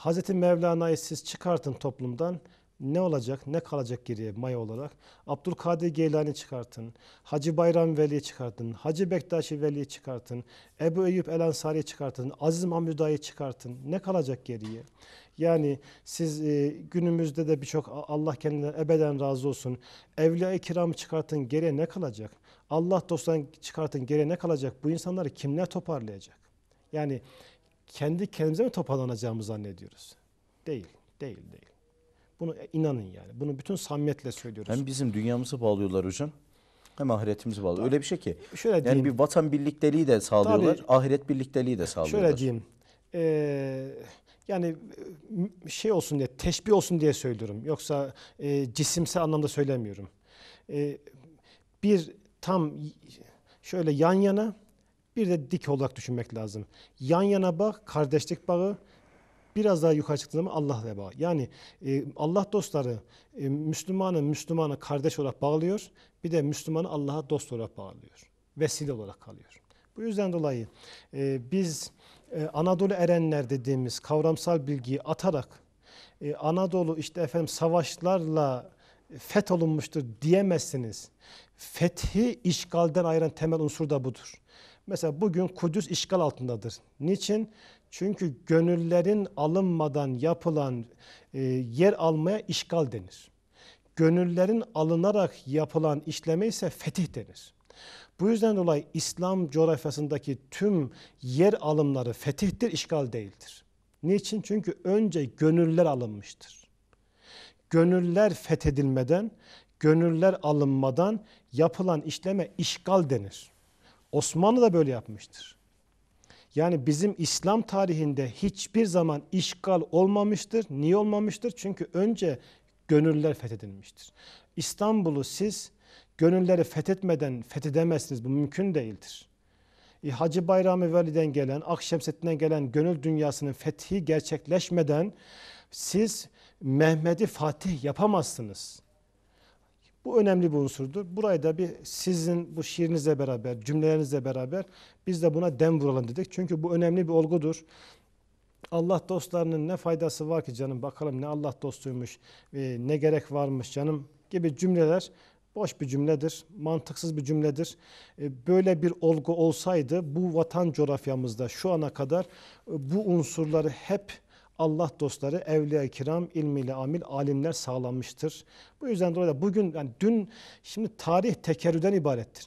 Hazreti Mevlana'yı siz çıkartın toplumdan ne olacak, ne kalacak geriye maya olarak? Abdülkadir Geylani çıkartın, Hacı Bayram Veli'yi çıkartın, Hacı Bektaşi Veli'yi çıkartın, Ebu Eyüp El Ansari'yi çıkartın, Aziz Mahmuda'yı çıkartın. Ne kalacak geriye? Yani siz e, günümüzde de birçok Allah kendinden ebeden razı olsun. Evliya-i kiramı çıkartın geriye ne kalacak? Allah dostlarını çıkartın geriye ne kalacak? Bu insanları kimler toparlayacak? Yani kendi kendimize mi toparlanacağımızı zannediyoruz? Değil, değil, değil. Bunu e, inanın yani. Bunu bütün samimiyetle söylüyoruz. Hem bizim dünyamızı bağlıyorlar hocam. Hem ahiretimizi bağlıyor. Öyle bir şey ki. Şöyle yani bir vatan birlikteliği de sağlıyorlar. Tabii, ahiret birlikteliği de sağlıyorlar. Şöyle diyeyim. Ee, yani e, şey olsun diye, teşbih olsun diye söylüyorum. Yoksa e, cisimsel anlamda söylemiyorum. E, bir tam şöyle yan yana bir de dik olarak düşünmek lazım. Yan yana bak, kardeşlik bağı, biraz daha yukarı çıktığında Allah ve bağ. Yani e, Allah dostları e, Müslümanı Müslümana kardeş olarak bağlıyor. Bir de Müslümanı Allah'a dost olarak bağlıyor. Vesile olarak kalıyor. Bu yüzden dolayı e, biz e, Anadolu erenler dediğimiz kavramsal bilgiyi atarak e, Anadolu işte efendim savaşlarla fetholunmuştur diyemezsiniz. Fethi işgalden ayıran temel unsur da budur. Mesela bugün Kudüs işgal altındadır. Niçin? Çünkü gönüllerin alınmadan yapılan e, yer almaya işgal denir. Gönüllerin alınarak yapılan işleme ise fetih denir. Bu yüzden dolayı İslam coğrafyasındaki tüm yer alımları fetihtir, işgal değildir. Niçin? Çünkü önce gönüller alınmıştır. Gönüller fethedilmeden, gönüller alınmadan yapılan işleme işgal denir. Osmanlı da böyle yapmıştır. Yani bizim İslam tarihinde hiçbir zaman işgal olmamıştır. Niye olmamıştır? Çünkü önce gönüller fethedilmiştir. İstanbul'u siz gönülleri fethetmeden fethedemezsiniz. Bu mümkün değildir. E, Hacı Bayrami Veli'den gelen, Akşemseddin'den gelen gönül dünyasının fethi gerçekleşmeden siz Mehmet'i Fatih yapamazsınız. Bu önemli bir unsurdur. Burayı da bir sizin bu şiirinizle beraber, cümlelerinizle beraber biz de buna dem vuralım dedik. Çünkü bu önemli bir olgudur. Allah dostlarının ne faydası var ki canım bakalım ne Allah dostuymuş, e, ne gerek varmış canım gibi cümleler boş bir cümledir, mantıksız bir cümledir. E, böyle bir olgu olsaydı bu vatan coğrafyamızda şu ana kadar e, bu unsurları hep Allah dostları, evliya kiram, ilmiyle amil, alimler sağlanmıştır. Bu yüzden dolayı bugün, yani dün, şimdi tarih tekerrüden ibarettir.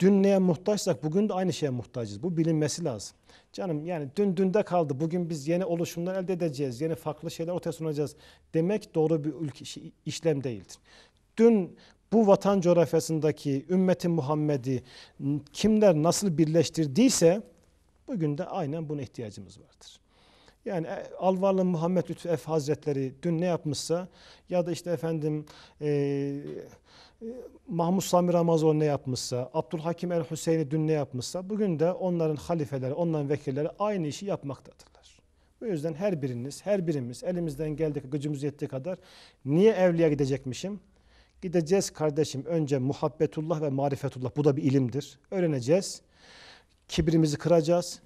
Dün neye muhtaçsak bugün de aynı şeye muhtacız. Bu bilinmesi lazım. Canım yani dün dünde kaldı. Bugün biz yeni oluşumlar elde edeceğiz. Yeni farklı şeyler ortaya sunacağız. Demek doğru bir ülke, şey, işlem değildir. Dün bu vatan coğrafyasındaki ümmeti Muhammed'i kimler nasıl birleştirdiyse bugün de aynen buna ihtiyacımız vardır. Yani e, Alvarlı Muhammed Lütfü Ef Hazretleri dün ne yapmışsa ya da işte efendim e, e Mahmud Sami Ramazan ne yapmışsa, Abdülhakim El Hüseyin'i dün ne yapmışsa bugün de onların halifeleri, onların vekilleri aynı işi yapmaktadırlar. Bu yüzden her biriniz, her birimiz elimizden geldik, gücümüz yettiği kadar niye evliya gidecekmişim? Gideceğiz kardeşim önce muhabbetullah ve marifetullah. Bu da bir ilimdir. Öğreneceğiz. Kibrimizi kıracağız.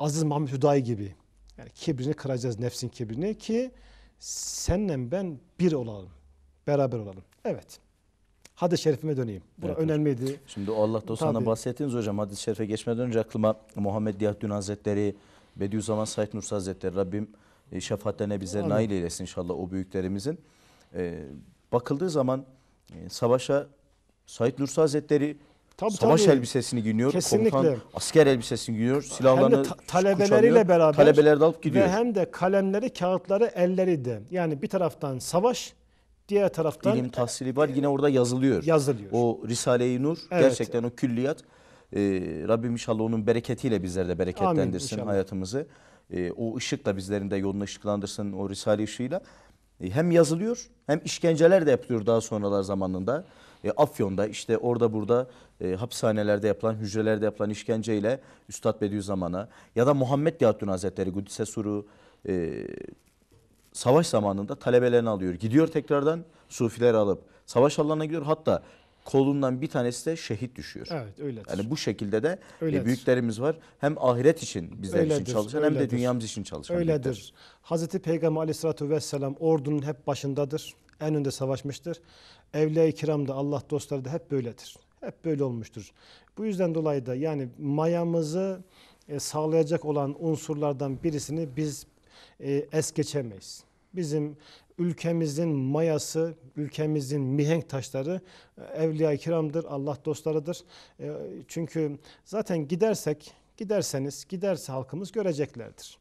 Aziz Mahmud Hüdayi gibi yani kibrini kıracağız nefsin kibrini ki senle ben bir olalım. Beraber olalım. Evet. Hadis-i şerifime döneyim. Bu evet, önemliydi. Şimdi Allah dostuna bahsettiniz hocam. Hadis-i şerife geçmeden önce aklıma Muhammed Diyah Dün Hazretleri, Bediüzzaman Said Nursi Hazretleri Rabbim e, şefaatlerine bizleri nail eylesin inşallah o büyüklerimizin. Ee, bakıldığı zaman e, savaşa Said Nursi Hazretleri Tabii, Savaş tabii. elbisesini giyiniyor. Kesinlikle. Komutan asker elbisesini giyiniyor. Silahlarını hem de ta talebeleriyle beraber talebeleri de alıp gidiyor. Ve hem de kalemleri, kağıtları elleri de. Yani bir taraftan savaş, diğer taraftan ilim tahsili var. Yine orada yazılıyor. Yazılıyor. O Risale-i Nur evet. gerçekten o külliyat e, Rabbim inşallah onun bereketiyle bizleri de bereketlendirsin Amin, hayatımızı. E, o ışık da bizlerin de yolunu ışıklandırsın o Risale ışığıyla. E, ee, hem yazılıyor hem işkenceler de yapılıyor daha sonralar zamanında e, Afyon'da işte orada burada e, hapishanelerde yapılan, hücrelerde yapılan işkenceyle Üstad Bediüzzaman'a ya da Muhammed Diyahattin Hazretleri Kudüs'e suru e, savaş zamanında talebelerini alıyor. Gidiyor tekrardan sufiler alıp savaş alanına gidiyor. Hatta kolundan bir tanesi de şehit düşüyor. Evet öyle. Yani bu şekilde de e, öyledir. büyüklerimiz var. Hem ahiret için bizler öyledir, için çalışan öyledir. hem de dünyamız için çalışan. Öyledir. Büyükler. Hazreti Peygamber aleyhissalatü vesselam ordunun hep başındadır. En önde savaşmıştır. Evliya-i kiramda, Allah dostları da hep böyledir. Hep böyle olmuştur. Bu yüzden dolayı da yani mayamızı e, sağlayacak olan unsurlardan birisini biz e, es geçemeyiz. Bizim ülkemizin mayası, ülkemizin mihenk taşları e, evliya kiramdır, Allah dostlarıdır. çünkü zaten gidersek, giderseniz, giderse halkımız göreceklerdir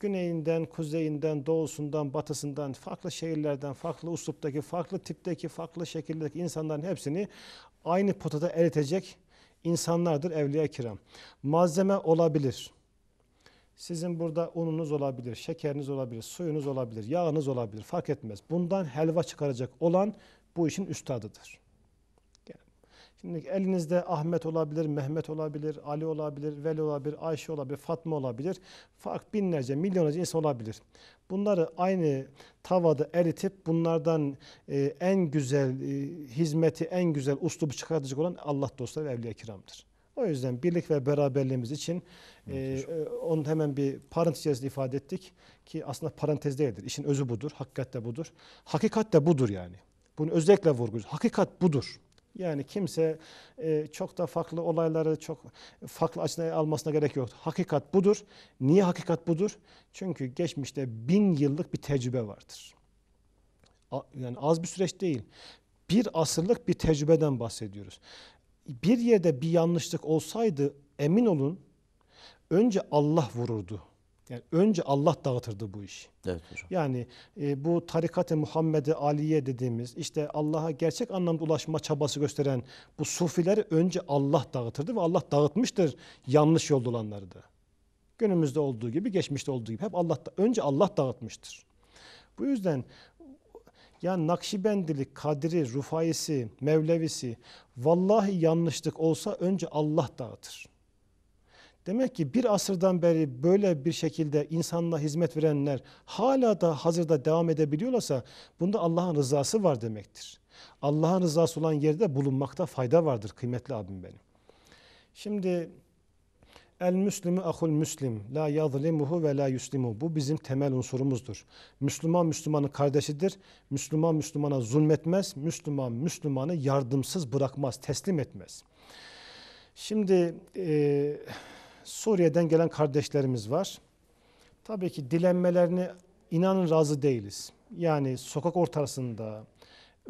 güneyinden, kuzeyinden, doğusundan, batısından, farklı şehirlerden, farklı usluptaki, farklı tipteki, farklı şekildeki insanların hepsini aynı potada eritecek insanlardır evliya kiram. Malzeme olabilir. Sizin burada ununuz olabilir, şekeriniz olabilir, suyunuz olabilir, yağınız olabilir fark etmez. Bundan helva çıkaracak olan bu işin üstadıdır. Şimdi elinizde Ahmet olabilir, Mehmet olabilir, Ali olabilir, Veli olabilir, Ayşe olabilir, Fatma olabilir. Fark binlerce, milyonlarca insan olabilir. Bunları aynı tavada eritip bunlardan e, en güzel e, hizmeti, en güzel uslubu çıkartacak olan Allah dostları ve evliya kiramdır. O yüzden birlik ve beraberliğimiz için evet, e, onu hemen bir parantez içerisinde ifade ettik ki aslında parantez değildir. İşin özü budur, hakikat de budur. Hakikat de budur yani. Bunu özellikle vurguluyoruz. Hakikat budur. Yani kimse e, çok da farklı olayları çok farklı açıdan almasına gerek yok. Hakikat budur. Niye hakikat budur? Çünkü geçmişte bin yıllık bir tecrübe vardır. A, yani az bir süreç değil. Bir asırlık bir tecrübeden bahsediyoruz. Bir yerde bir yanlışlık olsaydı emin olun önce Allah vururdu yani önce Allah dağıtırdı bu işi. Evet hocam. Yani e, bu tarikat-ı Muhammed'i Aliye dediğimiz işte Allah'a gerçek anlamda ulaşma çabası gösteren bu sufileri önce Allah dağıtırdı ve Allah dağıtmıştır yanlış yolda olanları da. Günümüzde olduğu gibi, geçmişte olduğu gibi hep Allah önce Allah dağıtmıştır. Bu yüzden yani Nakşibendilik, Kadiri, Rufaisi, Mevlevisi vallahi yanlışlık olsa önce Allah dağıtır. Demek ki bir asırdan beri böyle bir şekilde insanla hizmet verenler hala da hazırda devam edebiliyorlarsa bunda Allah'ın rızası var demektir. Allah'ın rızası olan yerde bulunmakta fayda vardır kıymetli abim benim. Şimdi El Müslümü ahul Müslim la yazlimuhu ve la yuslimu. Bu bizim temel unsurumuzdur. Müslüman Müslümanın kardeşidir. Müslüman Müslümana zulmetmez. Müslüman Müslümanı yardımsız bırakmaz, teslim etmez. Şimdi e, Suriye'den gelen kardeşlerimiz var. Tabii ki dilenmelerini inanın razı değiliz. Yani sokak ortasında,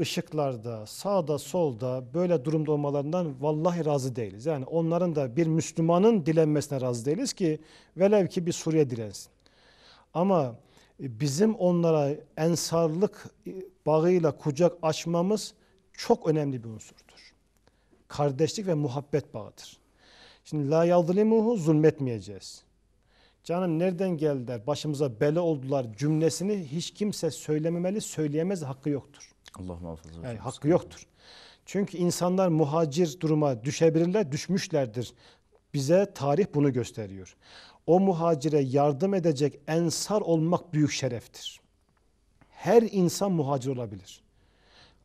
ışıklarda, sağda solda böyle durumda olmalarından vallahi razı değiliz. Yani onların da bir Müslümanın dilenmesine razı değiliz ki velev ki bir Suriye dilensin. Ama e, bizim onlara ensarlık e, bağıyla kucak açmamız çok önemli bir unsurdur. Kardeşlik ve muhabbet bağıdır. Şimdi la yazlimuhu zulmetmeyeceğiz. Canım nereden geldiler, başımıza bela oldular cümlesini hiç kimse söylememeli, söyleyemez, hakkı yoktur. Allah muhafaza. Yani hakkı yoktur. Çünkü insanlar muhacir duruma düşebilirler, düşmüşlerdir. Bize tarih bunu gösteriyor. O muhacire yardım edecek ensar olmak büyük şereftir. Her insan muhacir olabilir.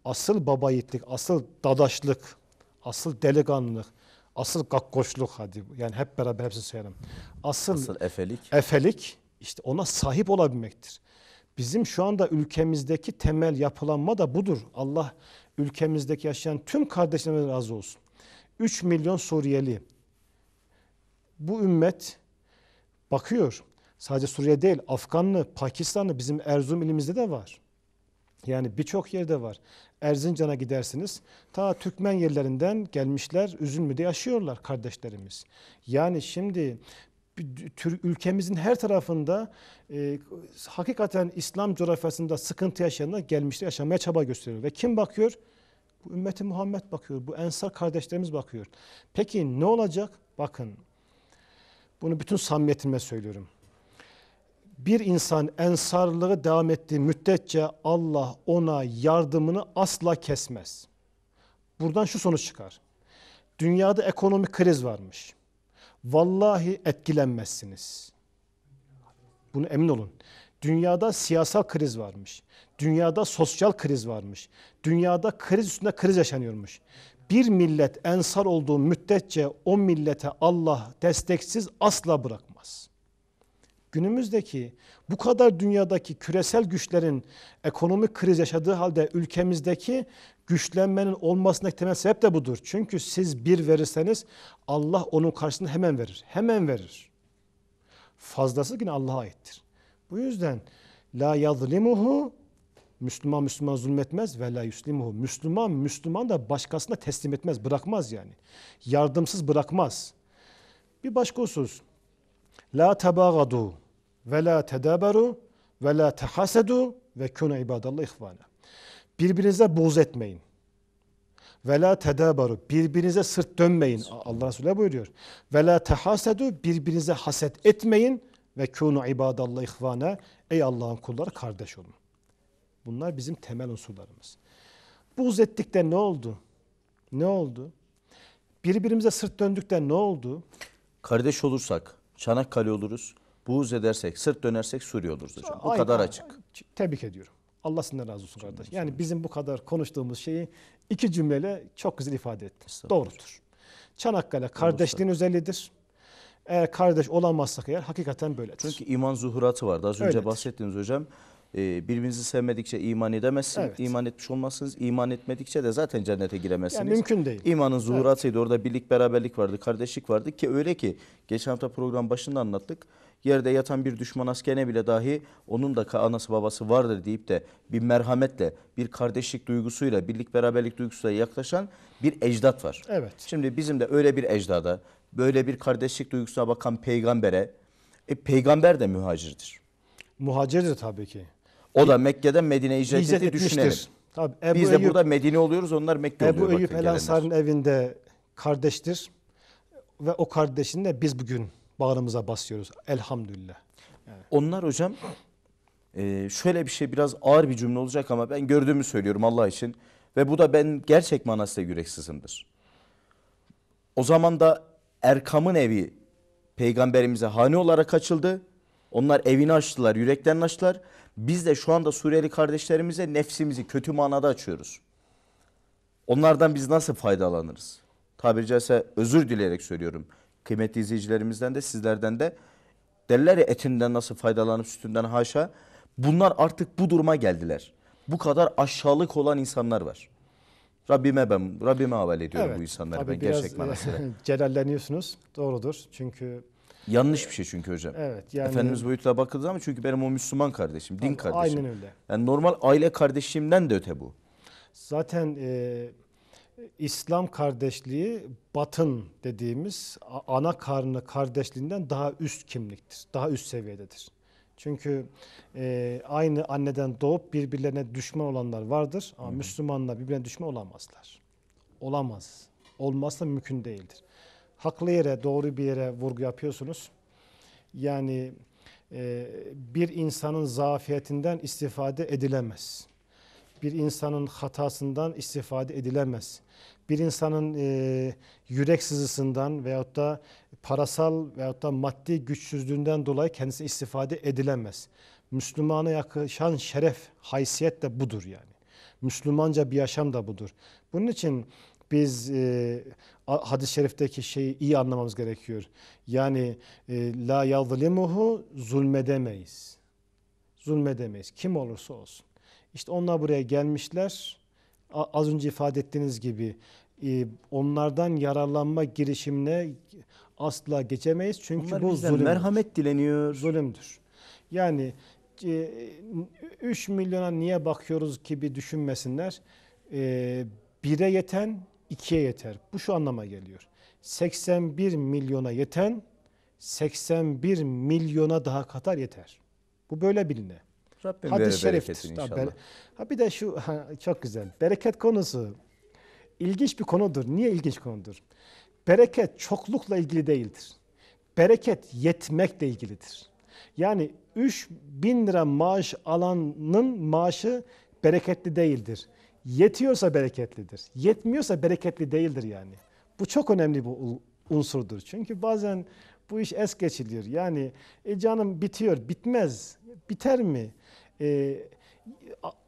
Asıl babayitlik, asıl dadaşlık, asıl delikanlılık, Asıl gakkoşluk hadi yani hep beraber hepsini söyleyelim. Asıl, Asıl efelik. efelik işte ona sahip olabilmektir. Bizim şu anda ülkemizdeki temel yapılanma da budur. Allah ülkemizdeki yaşayan tüm kardeşlerimize razı olsun. 3 milyon Suriyeli. Bu ümmet bakıyor. Sadece Suriye değil, Afganlı, Pakistanlı bizim Erzurum ilimizde de var. Yani birçok yerde var. Erzincan'a gidersiniz. Ta Türkmen yerlerinden gelmişler üzülmüde yaşıyorlar kardeşlerimiz. Yani şimdi ülkemizin her tarafında e, hakikaten İslam coğrafyasında sıkıntı yaşayanlar gelmişler yaşamaya çaba gösteriyor. Ve kim bakıyor? Bu ümmeti Muhammed bakıyor. Bu ensar kardeşlerimiz bakıyor. Peki ne olacak? Bakın bunu bütün samimiyetimle söylüyorum bir insan ensarlığı devam ettiği müddetçe Allah ona yardımını asla kesmez. Buradan şu sonuç çıkar. Dünyada ekonomik kriz varmış. Vallahi etkilenmezsiniz. Bunu emin olun. Dünyada siyasal kriz varmış. Dünyada sosyal kriz varmış. Dünyada kriz üstünde kriz yaşanıyormuş. Bir millet ensar olduğu müddetçe o millete Allah desteksiz asla bırak günümüzdeki bu kadar dünyadaki küresel güçlerin ekonomik kriz yaşadığı halde ülkemizdeki güçlenmenin olmasındaki temel sebep de budur. Çünkü siz bir verirseniz Allah onun karşısında hemen verir. Hemen verir. Fazlası yine Allah'a aittir. Bu yüzden la yazlimuhu Müslüman Müslüman zulmetmez ve la yuslimuhu. Müslüman Müslüman da başkasına teslim etmez, bırakmaz yani. Yardımsız bırakmaz. Bir başka husus. La tabagadu ve la tedaberu ve la tehasedu ve kune ibadallah ihvana. Birbirinize boz etmeyin. Ve la tedaberu birbirinize sırt dönmeyin. Allah Resulü buyuruyor. Ve la tehasedu birbirinize haset etmeyin ve kunu ibadallah ihvana. Ey Allah'ın kulları kardeş olun. Bunlar bizim temel unsurlarımız. Buğz ettikte ne oldu? Ne oldu? Birbirimize sırt döndükten ne oldu? Kardeş olursak Çanakkale oluruz buğz edersek, sırt dönersek Suriye oluruz hocam. Bu Aynen. kadar açık. Tebrik ediyorum. Allah sizden razı olsun kardeş. Yani bizim bu kadar konuştuğumuz şeyi iki cümleyle çok güzel ifade ettin. Doğrudur. Çanakkale kardeşliğin özelliğidir. Eğer kardeş olamazsak eğer hakikaten böyledir. Çünkü iman zuhuratı vardı. Az önce Öyledir. bahsettiniz hocam. Ee, birbirinizi sevmedikçe iman edemezsiniz. Evet. İman etmiş olmazsınız. İman etmedikçe de zaten cennete giremezsiniz. Yani mümkün değil. İmanın zuhuratıydı. Evet. Orada birlik beraberlik vardı, kardeşlik vardı ki öyle ki geçen hafta program başında anlattık yerde yatan bir düşman askene bile dahi onun da anası babası vardır deyip de bir merhametle, bir kardeşlik duygusuyla, birlik beraberlik duygusuyla yaklaşan bir ecdat var. Evet. Şimdi bizim de öyle bir ecdada, böyle bir kardeşlik duygusuna bakan peygambere, e, peygamber de mühacirdir. Muhacirdir tabii ki. O da Mekke'den Medine'ye hicret, hicret ettiği düşünelim. Tabii, Ebu Biz de Eyüp, burada Medine oluyoruz, onlar Mekke Ebu oluyor. Ebu Eyüp El Ensar'ın evinde kardeştir ve o kardeşinle biz bugün bağrımıza basıyoruz. Elhamdülillah. Evet. Onlar hocam e, şöyle bir şey biraz ağır bir cümle olacak ama ben gördüğümü söylüyorum Allah için. Ve bu da ben gerçek manasıyla yüreksizimdir. O zaman da Erkam'ın evi peygamberimize hani olarak açıldı. Onlar evini açtılar, yüreklerini açtılar. Biz de şu anda Suriyeli kardeşlerimize nefsimizi kötü manada açıyoruz. Onlardan biz nasıl faydalanırız? Tabiri caizse özür dileyerek söylüyorum kıymetli izleyicilerimizden de sizlerden de derler ya etinden nasıl faydalanıp sütünden haşa. Bunlar artık bu duruma geldiler. Bu kadar aşağılık olan insanlar var. Rabbime ben Rabbime havale ediyorum evet, bu insanları ben gerçek e, manasıyla. celalleniyorsunuz. Doğrudur. Çünkü Yanlış bir şey çünkü hocam. Evet. Yani, Efendimiz boyutla bakıldı ama çünkü benim o Müslüman kardeşim, din kardeşim. Aynen öyle. Yani normal aile kardeşliğimden de öte bu. Zaten e, İslam kardeşliği batın dediğimiz ana karnı kardeşliğinden daha üst kimliktir. Daha üst seviyededir. Çünkü e, aynı anneden doğup birbirlerine düşman olanlar vardır ama hmm. Müslümanla birbirine düşman olamazlar. Olamaz. Olmazsa mümkün değildir. Haklı yere, doğru bir yere vurgu yapıyorsunuz. Yani e, bir insanın zafiyetinden istifade edilemez bir insanın hatasından istifade edilemez. Bir insanın e, yürek sızısından veyahut da parasal veyahut da maddi güçsüzlüğünden dolayı kendisi istifade edilemez. Müslümana yakışan şeref, haysiyet de budur yani. Müslümanca bir yaşam da budur. Bunun için biz e, hadis-i şerifteki şeyi iyi anlamamız gerekiyor. Yani e, la yazlimuhu zulmedemeyiz. Zulmedemeyiz. Kim olursa olsun. İşte onlar buraya gelmişler. Az önce ifade ettiğiniz gibi e, onlardan yararlanma girişimine asla geçemeyiz. Çünkü Onlar bu zulüm. merhamet dileniyor. Zulümdür. Yani 3 e, milyona niye bakıyoruz gibi düşünmesinler. 1'e yeten 2'ye yeter. Bu şu anlama geliyor. 81 milyona yeten 81 milyona daha katar yeter. Bu böyle biline. Rabbim Hadis şeriftir. inşallah. Tabii. Ha bir de şu ha, çok güzel. Bereket konusu ilginç bir konudur. Niye ilginç konudur? Bereket çoklukla ilgili değildir. Bereket yetmekle ilgilidir. Yani 3 bin lira maaş alanın maaşı bereketli değildir. Yetiyorsa bereketlidir. Yetmiyorsa bereketli değildir yani. Bu çok önemli bu unsurdur. Çünkü bazen bu iş es geçiliyor. Yani e canım bitiyor, bitmez. Biter mi? e,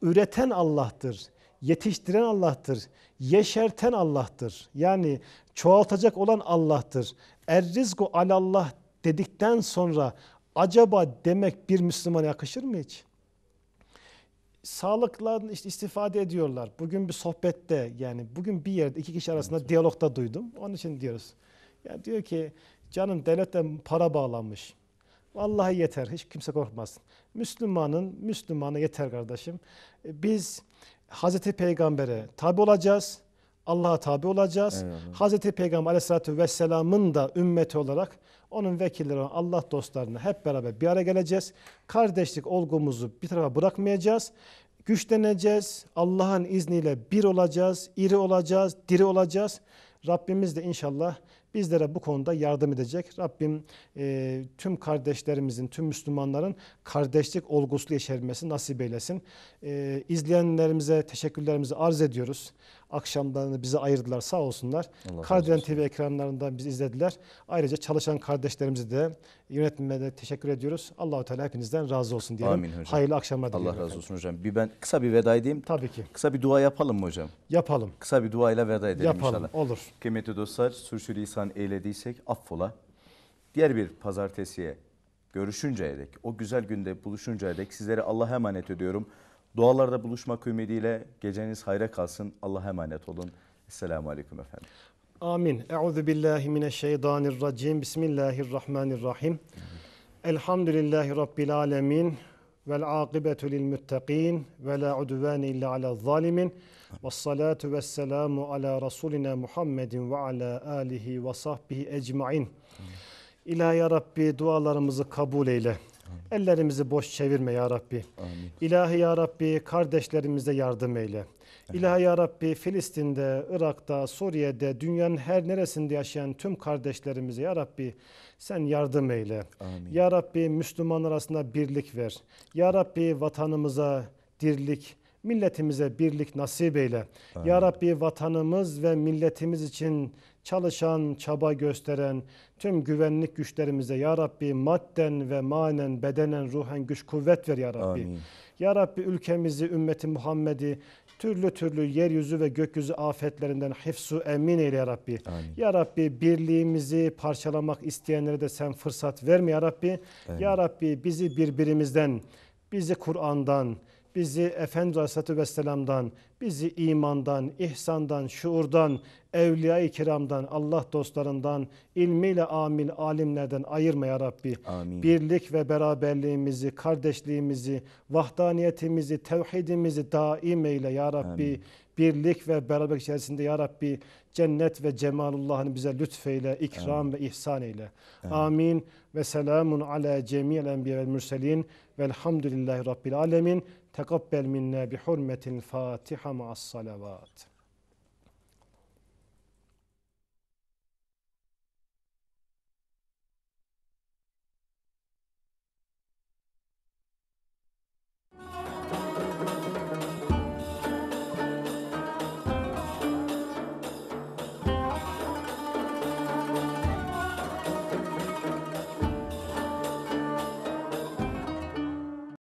üreten Allah'tır, yetiştiren Allah'tır, yeşerten Allah'tır. Yani çoğaltacak olan Allah'tır. Errizgu alallah dedikten sonra acaba demek bir Müslümana yakışır mı hiç? Sağlıklardan işte istifade ediyorlar. Bugün bir sohbette yani bugün bir yerde iki kişi arasında evet. diyalogda duydum. Onun için diyoruz. Yani diyor ki canım devletten para bağlanmış. Vallahi yeter. Hiç kimse korkmasın. Müslümanın Müslümanı yeter kardeşim. E, biz Hazreti Peygamber'e tabi olacağız. Allah'a tabi olacağız. Eyvallah. Hazreti Peygamber Aleyhisselatü vesselamın da ümmeti olarak onun vekilleri olan Allah dostlarını hep beraber bir araya geleceğiz. Kardeşlik olgumuzu bir tarafa bırakmayacağız. Güçleneceğiz. Allah'ın izniyle bir olacağız, iri olacağız, diri olacağız. Rabbimiz de inşallah bizlere bu konuda yardım edecek. Rabbim e, tüm kardeşlerimizin, tüm Müslümanların kardeşlik olgusunu yeşermesi nasip eylesin. E, izleyenlerimize teşekkürlerimizi arz ediyoruz akşamlarını bize ayırdılar sağ olsunlar. Allah Kardelen TV ekranlarından bizi izlediler. Ayrıca çalışan kardeşlerimize de yönetmeme de teşekkür ediyoruz. Allahu Teala hepinizden razı olsun diyelim. Amin hocam. Hayırlı akşamlar diliyorum. Allah razı olsun hocam. Bir ben kısa bir veda edeyim. Tabii ki. Kısa bir dua yapalım mı hocam? Yapalım. Kısa bir duayla veda edelim yapalım, inşallah. Yapalım olur. Kıymetli dostlar sürçülisan eylediysek affola. Diğer bir pazartesiye görüşünceye dek, o güzel günde buluşuncaya dek sizlere Allah'a emanet ediyorum. Dualarda buluşmak ümidiyle geceniz hayra kalsın. Allah'a emanet olun. Esselamu Aleyküm efendim. Amin. Euzu billahi mineşşeytanirracim. Bismillahirrahmanirrahim. Elhamdülillahi rabbil alamin. Vel akibetu lil muttaqin ve la udvane illa ala zalimin. Ve salatu ve selamu ala Rasulina Muhammedin ve ala alihi ve sahbihi ecmain. İlahi Rabbi dualarımızı kabul eyle. Amin. Ellerimizi boş çevirme ya Rabbi. Amin. İlahi ya Rabbi kardeşlerimize yardım eyle. Amin. İlahi ya Rabbi Filistin'de, Irak'ta, Suriye'de, dünyanın her neresinde yaşayan tüm kardeşlerimize ya Rabbi sen yardım eyle. Amin. Ya Rabbi Müslüman arasında birlik ver. Ya Rabbi vatanımıza dirlik, milletimize birlik nasip eyle. Amin. Ya Rabbi vatanımız ve milletimiz için çalışan, çaba gösteren tüm güvenlik güçlerimize Ya Rabbi madden ve manen, bedenen, ruhen güç kuvvet ver Ya Rabbi. Amin. Ya Rabbi ülkemizi, ümmeti Muhammed'i türlü türlü yeryüzü ve gökyüzü afetlerinden hifsu emin eyle ya Rabbi. Amin. Ya Rabbi birliğimizi parçalamak isteyenlere de sen fırsat verme ya Rabbi. Amin. Ya Rabbi bizi birbirimizden, bizi Kur'an'dan, bizi Efendimiz Aleyhisselatü Vesselam'dan, bizi imandan, ihsandan, şuurdan, evliya-i kiramdan, Allah dostlarından, ilmiyle amil alimlerden ayırma ya Rabbi. Amin. Birlik ve beraberliğimizi, kardeşliğimizi, vahdaniyetimizi, tevhidimizi daim eyle ya Rabbi. Amin birlik ve beraber içerisinde ya Rabbi cennet ve cemalullahını bize lütfeyle, ikram Amin. ve ihsan eyle. Amin. Amin. Ve selamun ala cemil enbiya ve mürselin velhamdülillahi rabbil alemin. تقبل منا بحرمة الفاتحة مع الصلوات